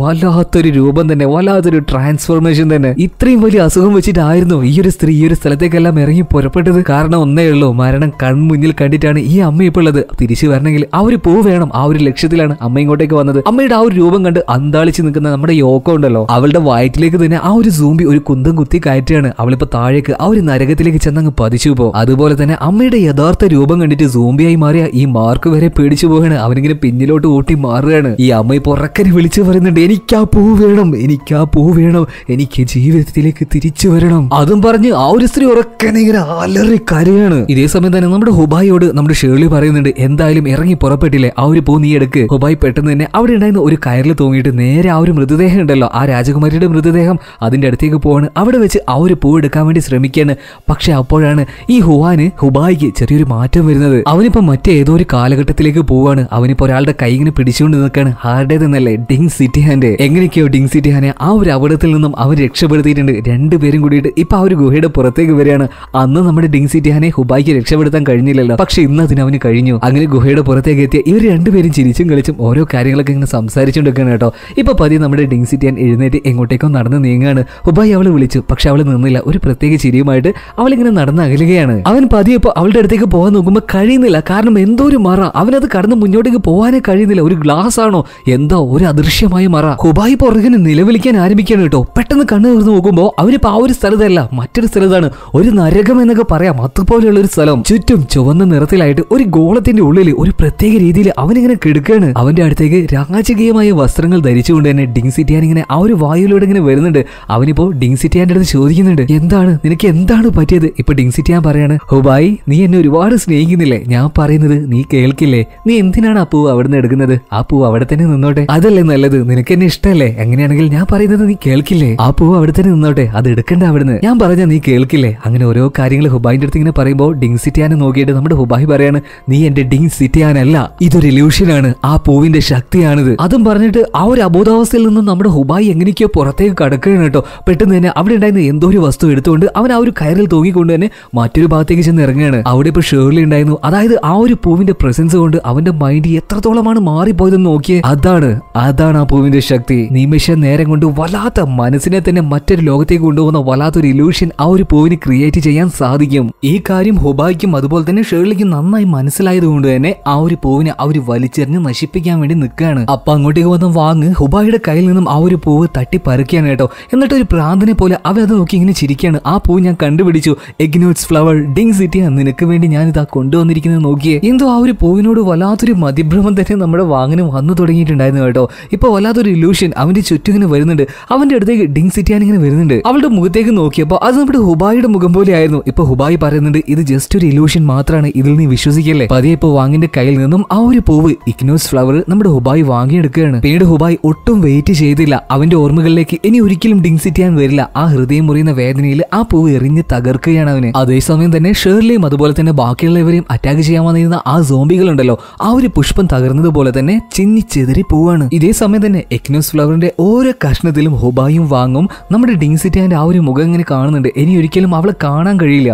വല്ലാത്തൊരു രൂപം തന്നെ വല്ലാത്തൊരു ട്രാൻസ്ഫോർമേഷൻ തന്നെ ഇത്രയും വലിയ അസുഖം വെച്ചിട്ടായിരുന്നു ഈ ഒരു സ്ത്രീ ഈ ഒരു സ്ഥലത്തേക്കെല്ലാം ഇറങ്ങി പുറപ്പെട്ടത് കാരണം ഒന്നേ ഉള്ളൂ മരണം കൺമുന്നിൽ കണ്ടിട്ടാണ് ഈ അമ്മ ഇപ്പോൾ ഉള്ളത് തിരിച്ചു വരണമെങ്കിൽ ആ ഒരു പൂ വേണം ആ ഒരു ലക്ഷ്യത്തിലാണ് അമ്മ ഇങ്ങോട്ടേക്ക് വന്നത് അമ്മയുടെ ആ ഒരു രൂപം കണ്ട് അന്താളിച്ച് നിൽക്കുന്ന നമ്മുടെ യോഗ ഉണ്ടല്ലോ അവളുടെ വയറ്റിലേക്ക് തന്നെ ആ ഒരു സൂമ്പി ഒരു കുന്തം കുത്തി കയറ്റിയാണ് അവളിപ്പോ താഴേക്ക് ആ ഒരു നരകത്തിലേക്ക് ചെന്നങ്ങ് പതിച്ചു പോകും അതുപോലെ തന്നെ അമ്മയുടെ യഥാർത്ഥ രൂപം കണ്ടിട്ട് സൂമ്പിയായി മാറിയ ഈ മാർക്ക് വരെ പേടിച്ചു പോവാണ് അവനിങ്ങനെ പിന്നിലോട്ട് ഓട്ടി മാറുകയാണ് ഈ അമ്മ ഇപ്പോൾ ഉറക്കനെ വിളിച്ചു പറയുന്നുണ്ട് എനിക്ക് ആ പൂ വേണം എനിക്ക് ആ പൂ വേണം എനിക്ക് ജീവിതത്തിലേക്ക് തിരിച്ചു വരണം അതും പറഞ്ഞ് ആ ഒരു സ്ത്രീ ഉറക്കനെ ഇങ്ങനെ അലറി കരയാണ് ഇതേ സമയം തന്നെ നമ്മുടെ ഹുബായിയോട് നമ്മുടെ ഷേർലി പറയുന്നുണ്ട് എന്തായാലും ഇറങ്ങി പുറപ്പെട്ടില്ലേ ആ ഒരു പൂ നീ എടുക്ക് ഹുബായി പെട്ടെന്ന് തന്നെ അവിടെ ഉണ്ടായിരുന്ന ഒരു കയറിൽ തൂങ്ങിയിട്ട് നേരെ ആ ഒരു മൃതദേഹം ഉണ്ടല്ലോ ആ രാജകുമാരിയുടെ മൃതദേഹം അതിന്റെ അടുത്തേക്ക് പോവാണ് അവിടെ വെച്ച് ആ ഒരു പൂ എടുക്കാൻ വേണ്ടി ശ്രമിക്കുകയാണ് പക്ഷെ അപ്പോഴാണ് ഈ ഹുവാന് ഹുബായിക്ക് ചെറിയൊരു മാറ്റം വരുന്നത് അവനിപ്പോ മറ്റേതോ ഒരു കാലഘട്ടത്തിലേക്ക് പോവാണ് അവനിപ്പോ ഒരാളുടെ കൈ ഇങ്ങനെ പിടിച്ചുകൊണ്ട് നിൽക്കാണ് ആണ് ഹാർഡേത് എന്നല്ലേ ഡിങ് സിറ്റി ഹാൻഡ് എങ്ങനെയൊക്കെയോ ഡിങ് സിറ്റി ഹാനെ ആ ഒരു അപകടത്തിൽ നിന്നും അവർ രക്ഷപ്പെടുത്തിയിട്ടുണ്ട് രണ്ടുപേരും കൂടിയിട്ട് ഇപ്പൊ ആ ഒരു ഗുഹയുടെ പുറത്തേക്ക് വരികയാണ് അന്ന് നമ്മുടെ ഡിങ് സിറ്റി ഹാനെ ഹുബായിക്ക് രക്ഷപ്പെടുത്താൻ കഴിഞ്ഞില്ലല്ലോ പക്ഷെ ഇന്ന് അതിന് അവന് കഴിഞ്ഞു അങ്ങനെ ഗുഹയുടെ പുറത്തേക്ക് എത്തിയ ഇവർ രണ്ടുപേരും ചിരിച്ചും കളിച്ചും ഓരോ കാര്യങ്ങളൊക്കെ ഇങ്ങനെ സംസാരിച്ചുകൊണ്ടിരിക്കുകയാണ് കേട്ടോ ഇപ്പൊ പതിയെ നമ്മുടെ ഡിങ് സിറ്റി ഹാൻ എഴുന്നേറ്റ് എങ്ങോട്ടേക്കോ നടന്ന് നീങ്ങാണ് ഹുബായി അവളെ വിളിച്ചു പക്ഷെ അവൾ നിന്നില്ല ഒരു പ്രത്യേക ചിരിയുമായിട്ട് അവൾ ഇങ്ങനെ നടന്ന് അകലുകയാണ് അവൻ പതി ഇപ്പോൾ അവളുടെ അടുത്തേക്ക് പോകാൻ നോക്കുമ്പോൾ കഴിയുന്നില്ല കാരണം എന്തോ ഒരു മറ അവനത് കടന്ന് മുന്നോട്ടേക്ക് പോകാനേ കഴിയുന്നില്ല ഒരു ഗ്ലാസ് ആണോ ആണോ എന്താ ഒരു അദൃശ്യമായ മറ ഹുബായി പുറകിന് നിലവിളിക്കാൻ ആരംഭിക്കുകയാണ് കേട്ടോ പെട്ടെന്ന് കണ്ണു തുറന്ന് നോക്കുമ്പോൾ അവരിപ്പോ ആ ഒരു സ്ഥലത്തല്ല മറ്റൊരു സ്ഥലത്താണ് ഒരു നരകം എന്നൊക്കെ പറയാം അതുപോലെയുള്ള ഒരു സ്ഥലം ചുറ്റും ചുവന്ന നിറത്തിലായിട്ട് ഒരു ഗോളത്തിന്റെ ഉള്ളിൽ ഒരു പ്രത്യേക രീതിയിൽ അവനിങ്ങനെ കിടക്കുകയാണ് അവന്റെ അടുത്തേക്ക് രാജകീയമായ വസ്ത്രങ്ങൾ ധരിച്ചുകൊണ്ട് തന്നെ ഡിങ് സിറ്റിയാൻ ഇങ്ങനെ ആ ഒരു വായുവിലൂടെ ഇങ്ങനെ വരുന്നുണ്ട് അവനിപ്പോ ഡിങ് സിറ്റിയാന്റെ അടുത്ത് ചോദിക്കുന്നുണ്ട് എന്താണ് നിനക്ക് എന്താണ് പറ്റിയത് ഇപ്പൊ ഡിങ് സിറ്റിയാൻ പറയാണ് ഹുബായി നീ എന്നെ ഒരുപാട് സ്നേഹിക്കുന്നില്ലേ ഞാൻ പറയുന്നത് നീ കേൾക്കില്ലേ നീ എന്തിനാണ് ആ പൂവ് അവിടുന്ന് എടുക്കുന്നത് ആ പൂവ് അവിടെ തന്നെ നിന്നോട്ടെ അതല്ലേ നല്ലത് നിനക്ക് എന്നെ ഇഷ്ടമല്ലേ എങ്ങനെയാണെങ്കിൽ ഞാൻ പറയുന്നത് നീ കേൾക്കില്ലേ ആ പൂവ് അവിടെ തന്നെ നിന്നോട്ടെ അത് എടുക്കണ്ട അവിടുന്ന് ഞാൻ പറഞ്ഞ നീ കേൾക്കില്ലേ അങ്ങനെ ഓരോ കാര്യങ്ങൾ ഹുബായിന്റെ അടുത്ത് ഇങ്ങനെ പറയുമ്പോൾ ഡിങ് സിറ്റിയാനെ നോക്കിയിട്ട് നമ്മുടെ ഹുബായി പറയാണ് നീ എന്റെ ഡിങ് സിറ്റിയാനല്ല ഇതൊരു ആണ് ആ പൂവിന്റെ ശക്തിയാണിത് അതും പറഞ്ഞിട്ട് ആ ഒരു അബോധാവസ്ഥയിൽ നിന്നും നമ്മുടെ ഹുബായി എങ്ങനെയൊക്കെയോ പുറത്തേക്ക് കടക്കുകയാണ് കേട്ടോ പെട്ടെന്ന് തന്നെ അവിടെ ഉണ്ടായിരുന്ന എന്തോ ഒരു വസ്തു എടുത്തുകൊണ്ട് അവൻ ആ ഒരു കയറിൽ തൂങ്ങിക്കൊണ്ട് തന്നെ മറ്റൊരു ഭാഗത്തേക്ക് ചെന്ന് ഇറങ്ങുകയാണ് അവിടെ ഇപ്പൊ ഷേർലി ഉണ്ടായിരുന്നു അതായത് ആ ഒരു പൂവിന്റെ പ്രസൻസ് കൊണ്ട് അവന്റെ മൈൻഡ് എത്രത്തോളമാണ് മാറിപ്പോയതെന്ന് നോക്കി എനിക്ക് അതാണ് അതാണ് ആ പൂവിന്റെ ശക്തി നിമിഷ നേരം കൊണ്ട് വല്ലാത്ത മനസ്സിനെ തന്നെ മറ്റൊരു ലോകത്തേക്ക് കൊണ്ടുപോകുന്ന വല്ലാത്തൊരു ഇലൂഷൻ ആ ഒരു പൂവിന് ക്രിയേറ്റ് ചെയ്യാൻ സാധിക്കും ഈ കാര്യം ഹുബായിക്കും അതുപോലെ തന്നെ ഷേർലിക്കും നന്നായി മനസ്സിലായതുകൊണ്ട് തന്നെ ആ ഒരു പൂവിനെ അവര് വലിച്ചെറിഞ്ഞ് നശിപ്പിക്കാൻ വേണ്ടി നിൽക്കുകയാണ് അപ്പൊ അങ്ങോട്ടേക്ക് വന്ന് വാങ്ങ് ഹുബായിയുടെ കയ്യിൽ നിന്നും ആ ഒരു പൂവ് തട്ടി പറിക്കുകയാണ് കേട്ടോ എന്നിട്ട് ഒരു പ്രാന്തിനെ പോലെ അവ അത് നോക്കി ഇങ്ങനെ ചിരിക്കുകയാണ് ആ പൂവ് ഞാൻ കണ്ടുപിടിച്ചു എഗ്നോട്സ് ഫ്ലവർ ഡിങ് സിറ്റി നിനക്ക് വേണ്ടി ഞാൻ ഇതാ കൊണ്ടുവന്നിരിക്കുന്നത് നോക്കിയേ എന്തോ ആ ഒരു പൂവിനോട് വല്ലാത്തൊരു മതിഭ്രമം തന്നെ നമ്മുടെ വാങ്ങിന് വന്നു തുടങ്ങിയിട്ടുണ്ടായിരുന്നു കേട്ടോ ഇപ്പൊ വല്ലാത്തൊരു ഇല്യൂഷൻ അവന്റെ ചുറ്റും ഇങ്ങനെ വരുന്നുണ്ട് അവന്റെ അടുത്തേക്ക് ഡിങ് സിറ്റിയാൻ ഇങ്ങനെ വരുന്നുണ്ട് അവളുടെ മുഖത്തേക്ക് നോക്കിയപ്പോൾ അത് നമ്മുടെ ഹുബായിയുടെ മുഖം പോലെ ആയിരുന്നു ഹുബായി പറയുന്നുണ്ട് ഇത് ജസ്റ്റ് ഒരു ഇല്യൂഷൻ മാത്രമാണ് ഇതിൽ നീ വിശ്വസിക്കല്ലേ പതിയെ ഇപ്പൊ വാങ്ങിന്റെ കയ്യിൽ നിന്നും ആ ഒരു പൂവ് ഇഗ്നോസ് ഫ്ലവർ നമ്മുടെ ഹുബായി വാങ്ങിയെടുക്കുകയാണ് പിന്നീട് ഹുബായി ഒട്ടും വെയിറ്റ് ചെയ്തില്ല അവന്റെ ഓർമ്മകളിലേക്ക് ഇനി ഒരിക്കലും ഡിങ് സിറ്റിയാൻ വരില്ല ആ ഹൃദയം മുറിയുന്ന വേദനയിൽ ആ പൂവ് എറിഞ്ഞ് തകർക്കുകയാണ് അവന് അതേസമയം തന്നെ ഷേർലിയും അതുപോലെ തന്നെ ബാക്കിയുള്ളവരെയും അറ്റാക്ക് ചെയ്യാൻ വന്നിരുന്ന ആ സോംബികളുണ്ടല്ലോ ആ ഒരു പുഷ്പം തകർന്നതുപോലെ തന്നെ ചിന്നി ചെതിരി പോവാണ് ഇതേ സമയം തന്നെ എക്നോസ് ഫ്ലവറിന്റെ ഓരോ കഷ്ണത്തിലും ഹുബായും വാങ്ങും നമ്മുടെ ഡിങ് ആൻഡ് ആ ഒരു മുഖം ഇങ്ങനെ കാണുന്നുണ്ട് ഇനി ഒരിക്കലും അവളെ കാണാൻ കഴിയില്ല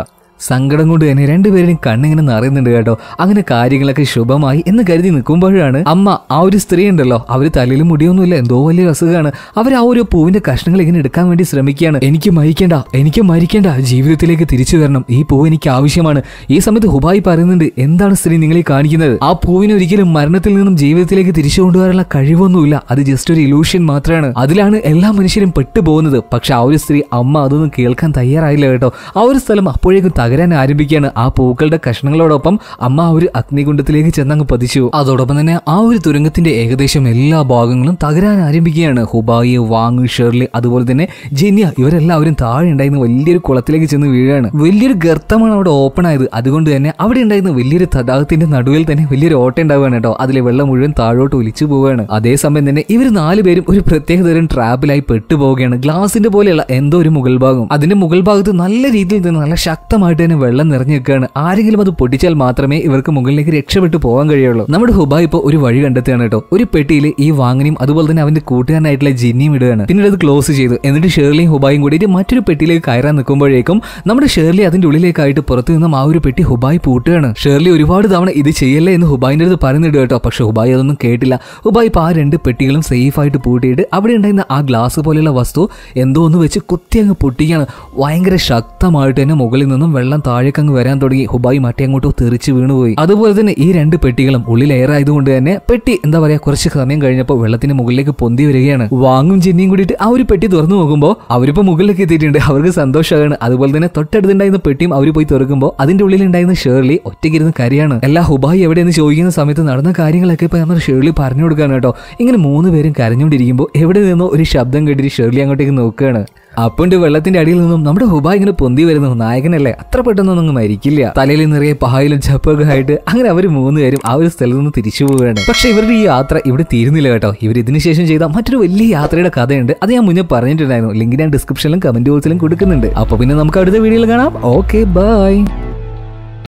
സങ്കടം കൊണ്ട് തന്നെ രണ്ടുപേരെയും കണ്ണിങ്ങനെ നിറയുന്നുണ്ട് കേട്ടോ അങ്ങനെ കാര്യങ്ങളൊക്കെ ശുഭമായി എന്ന് കരുതി നിൽക്കുമ്പോഴാണ് അമ്മ ആ ഒരു സ്ത്രീ ഉണ്ടല്ലോ അവർ തലയിൽ മുടിയൊന്നുമില്ല എന്തോ വലിയ അസുഖമാണ് അവർ ആ ഒരു പൂവിന്റെ കഷ്ണങ്ങൾ ഇങ്ങനെ എടുക്കാൻ വേണ്ടി ശ്രമിക്കുകയാണ് എനിക്ക് മരിക്കേണ്ട എനിക്ക് മരിക്കേണ്ട ജീവിതത്തിലേക്ക് തിരിച്ചു തരണം ഈ പൂവ് എനിക്ക് ആവശ്യമാണ് ഈ സമയത്ത് ഹുബായി പറയുന്നുണ്ട് എന്താണ് സ്ത്രീ നിങ്ങളെ കാണിക്കുന്നത് ആ പൂവിന് ഒരിക്കലും മരണത്തിൽ നിന്നും ജീവിതത്തിലേക്ക് തിരിച്ചു കൊണ്ടുവരാനുള്ള കഴിവൊന്നുമില്ല അത് ജസ്റ്റ് ഒരു ഇലൂഷൻ മാത്രമാണ് അതിലാണ് എല്ലാ മനുഷ്യരും പെട്ടുപോകുന്നത് പക്ഷെ ആ ഒരു സ്ത്രീ അമ്മ അതൊന്നും കേൾക്കാൻ തയ്യാറായില്ല കേട്ടോ ആ ഒരു സ്ഥലം അപ്പോഴേക്കും തകരാൻ ആരംഭിക്കുകയാണ് ആ പൂക്കളുടെ കഷ്ണങ്ങളോടൊപ്പം അമ്മ ആ ഒരു അഗ്നികുണ്ഡത്തിലേക്ക് ചെന്നങ്ങ് പതിച്ചു അതോടൊപ്പം തന്നെ ആ ഒരു തുരങ്കത്തിന്റെ ഏകദേശം എല്ലാ ഭാഗങ്ങളും തകരാൻ ആരംഭിക്കുകയാണ് ഹുബായി വാങ് ഷെർലി അതുപോലെ തന്നെ ജെനിയ ഇവരെല്ലാവരും താഴെ ഉണ്ടായിരുന്ന വലിയൊരു കുളത്തിലേക്ക് ചെന്ന് വീഴുകയാണ് വലിയൊരു ഗർത്തമാണ് അവിടെ ഓപ്പൺ ആയത് അതുകൊണ്ട് തന്നെ അവിടെ ഉണ്ടായിരുന്ന വലിയൊരു തടാകത്തിന്റെ നടുവിൽ തന്നെ വലിയൊരു ഓട്ടം ഉണ്ടാവുകയാണ് കേട്ടോ അതിലെ വെള്ളം മുഴുവൻ താഴോട്ട് ഒലിച്ചു പോവുകയാണ് അതേസമയം തന്നെ ഇവർ നാലുപേരും ഒരു പ്രത്യേക തരം ട്രാപ്പിലായി പെട്ടുപോവുകയാണ് ഗ്ലാസിന്റെ പോലെയുള്ള എന്തോ ഒരു മുകൾ ഭാഗം അതിന്റെ മുകൾ ഭാഗത്ത് നല്ല രീതിയിൽ തന്നെ നല്ല ശക്തമായി ഫുള്ളായിട്ട് തന്നെ വെള്ളം നിറഞ്ഞു നിൽക്കുകയാണ് ആരെങ്കിലും അത് പൊട്ടിച്ചാൽ മാത്രമേ ഇവർക്ക് മുകളിലേക്ക് രക്ഷപ്പെട്ടു പോകാൻ കഴിയുള്ളൂ നമ്മുടെ ഹുബ ഇപ്പോൾ ഒരു വഴി കണ്ടെത്തുകയാണ് കേട്ടോ ഒരു പെട്ടിയിൽ ഈ വാങ്ങനെയും അതുപോലെ തന്നെ അവന്റെ കൂട്ടുകാരനായിട്ടുള്ള ജിന്നിയും ഇടുകയാണ് പിന്നീട് അത് ക്ലോസ് ചെയ്തു എന്നിട്ട് ഷേർലിയും ഹുബായും കൂടി മറ്റൊരു പെട്ടിയിലേക്ക് കയറാൻ നിൽക്കുമ്പോഴേക്കും നമ്മുടെ ഷേർലി അതിന്റെ ഉള്ളിലേക്കായിട്ട് പുറത്തു നിന്നും ആ ഒരു പെട്ടി ഹുബായി പൂട്ടുകയാണ് ഷേർലി ഒരുപാട് തവണ ഇത് ചെയ്യല്ലേ എന്ന് ഹുബായിന്റെ അടുത്ത് പറഞ്ഞിടുക കേട്ടോ പക്ഷെ ഹുബായി അതൊന്നും കേട്ടില്ല ഹുബായി ഇപ്പോൾ ആ രണ്ട് പെട്ടികളും സേഫ് ആയിട്ട് പൂട്ടിയിട്ട് അവിടെ ഉണ്ടായിരുന്ന ആ ഗ്ലാസ് പോലെയുള്ള വസ്തു എന്തോ ഒന്ന് വെച്ച് കുത്തി അങ്ങ് പൊട്ടിക്കുകയാണ് ഭയങ്കര ശക്തമായിട്ട് തന്നെ മുകളിൽ നിന്നും വെള്ളം താഴേക്കങ്ങ് വരാൻ തുടങ്ങി ഹുബായി മറ്റേ അങ്ങോട്ട് തെറിച്ച് വീണുപോയി അതുപോലെ തന്നെ ഈ രണ്ട് പെട്ടികളും ഉള്ളിൽ എയർ തന്നെ പെട്ടി എന്താ പറയാ കുറച്ച് സമയം കഴിഞ്ഞപ്പോൾ വെള്ളത്തിന് മുകളിലേക്ക് പൊന്തി വരികയാണ് വാങ്ങും ചെന്നിയും കൂടിയിട്ട് ആ ഒരു പെട്ടി തുറന്നു നോക്കുമ്പോൾ അവരിപ്പോ മുകളിലേക്ക് എത്തിയിട്ടുണ്ട് അവർക്ക് സന്തോഷമാണ് അതുപോലെ തന്നെ തൊട്ടടുത്തുണ്ടായിരുന്ന പെട്ടിയും അവർ പോയി തുറക്കുമ്പോൾ അതിന്റെ ഉള്ളിൽ ഉണ്ടായിരുന്ന ഷേർലി ഒറ്റയ്ക്കിരുന്ന് കരയാണ് എല്ലാ ഹുബായി എവിടെയെന്ന് ചോദിക്കുന്ന സമയത്ത് നടന്ന കാര്യങ്ങളൊക്കെ ഇപ്പൊ നമ്മൾ ഷേർലി പറഞ്ഞു കൊടുക്കാണ് കേട്ടോ ഇങ്ങനെ മൂന്ന് പേരും കരഞ്ഞുകൊണ്ടിരിക്കുമ്പോൾ എവിടെ നിന്നോ ഒരു ശബ്ദം കേട്ടിട്ട് ഷേർലി അങ്ങോട്ടേക്ക് നോക്കുകയാണ് അപ്പുണ്ട് വെള്ളത്തിന്റെ അടിയിൽ നിന്നും നമ്മുടെ ഹുബ ഇങ്ങനെ പൊന്തി വരുന്നു നായകനല്ലേ അത്ര പെട്ടെന്നൊന്നും അങ്ങ് മരിക്കില്ല തലയിൽ നിറയെ പഹായിലും ചപ്പൊക്കെ ആയിട്ട് അങ്ങനെ അവർ മൂന്നുപേരും ആ ഒരു സ്ഥലത്ത് നിന്ന് തിരിച്ചു പോവുകയാണ് പക്ഷെ ഇവരുടെ ഈ യാത്ര ഇവിടെ തീരുന്നില്ല കേട്ടോ ഇവർ ഇതിനുശേഷം ചെയ്ത മറ്റൊരു വലിയ യാത്രയുടെ കഥയുണ്ട് അത് ഞാൻ മുന്നേ പറഞ്ഞിട്ടുണ്ടായിരുന്നു ലിങ്ക് ഞാൻ ഡിസ്ക്രിപ്ഷനിലും കമന്റ് ബോക്സിലും കൊടുക്കുന്നുണ്ട് അപ്പൊ പിന്നെ നമുക്ക് അടുത്ത വീഡിയോയിൽ കാണാം ഓക്കെ ബൈ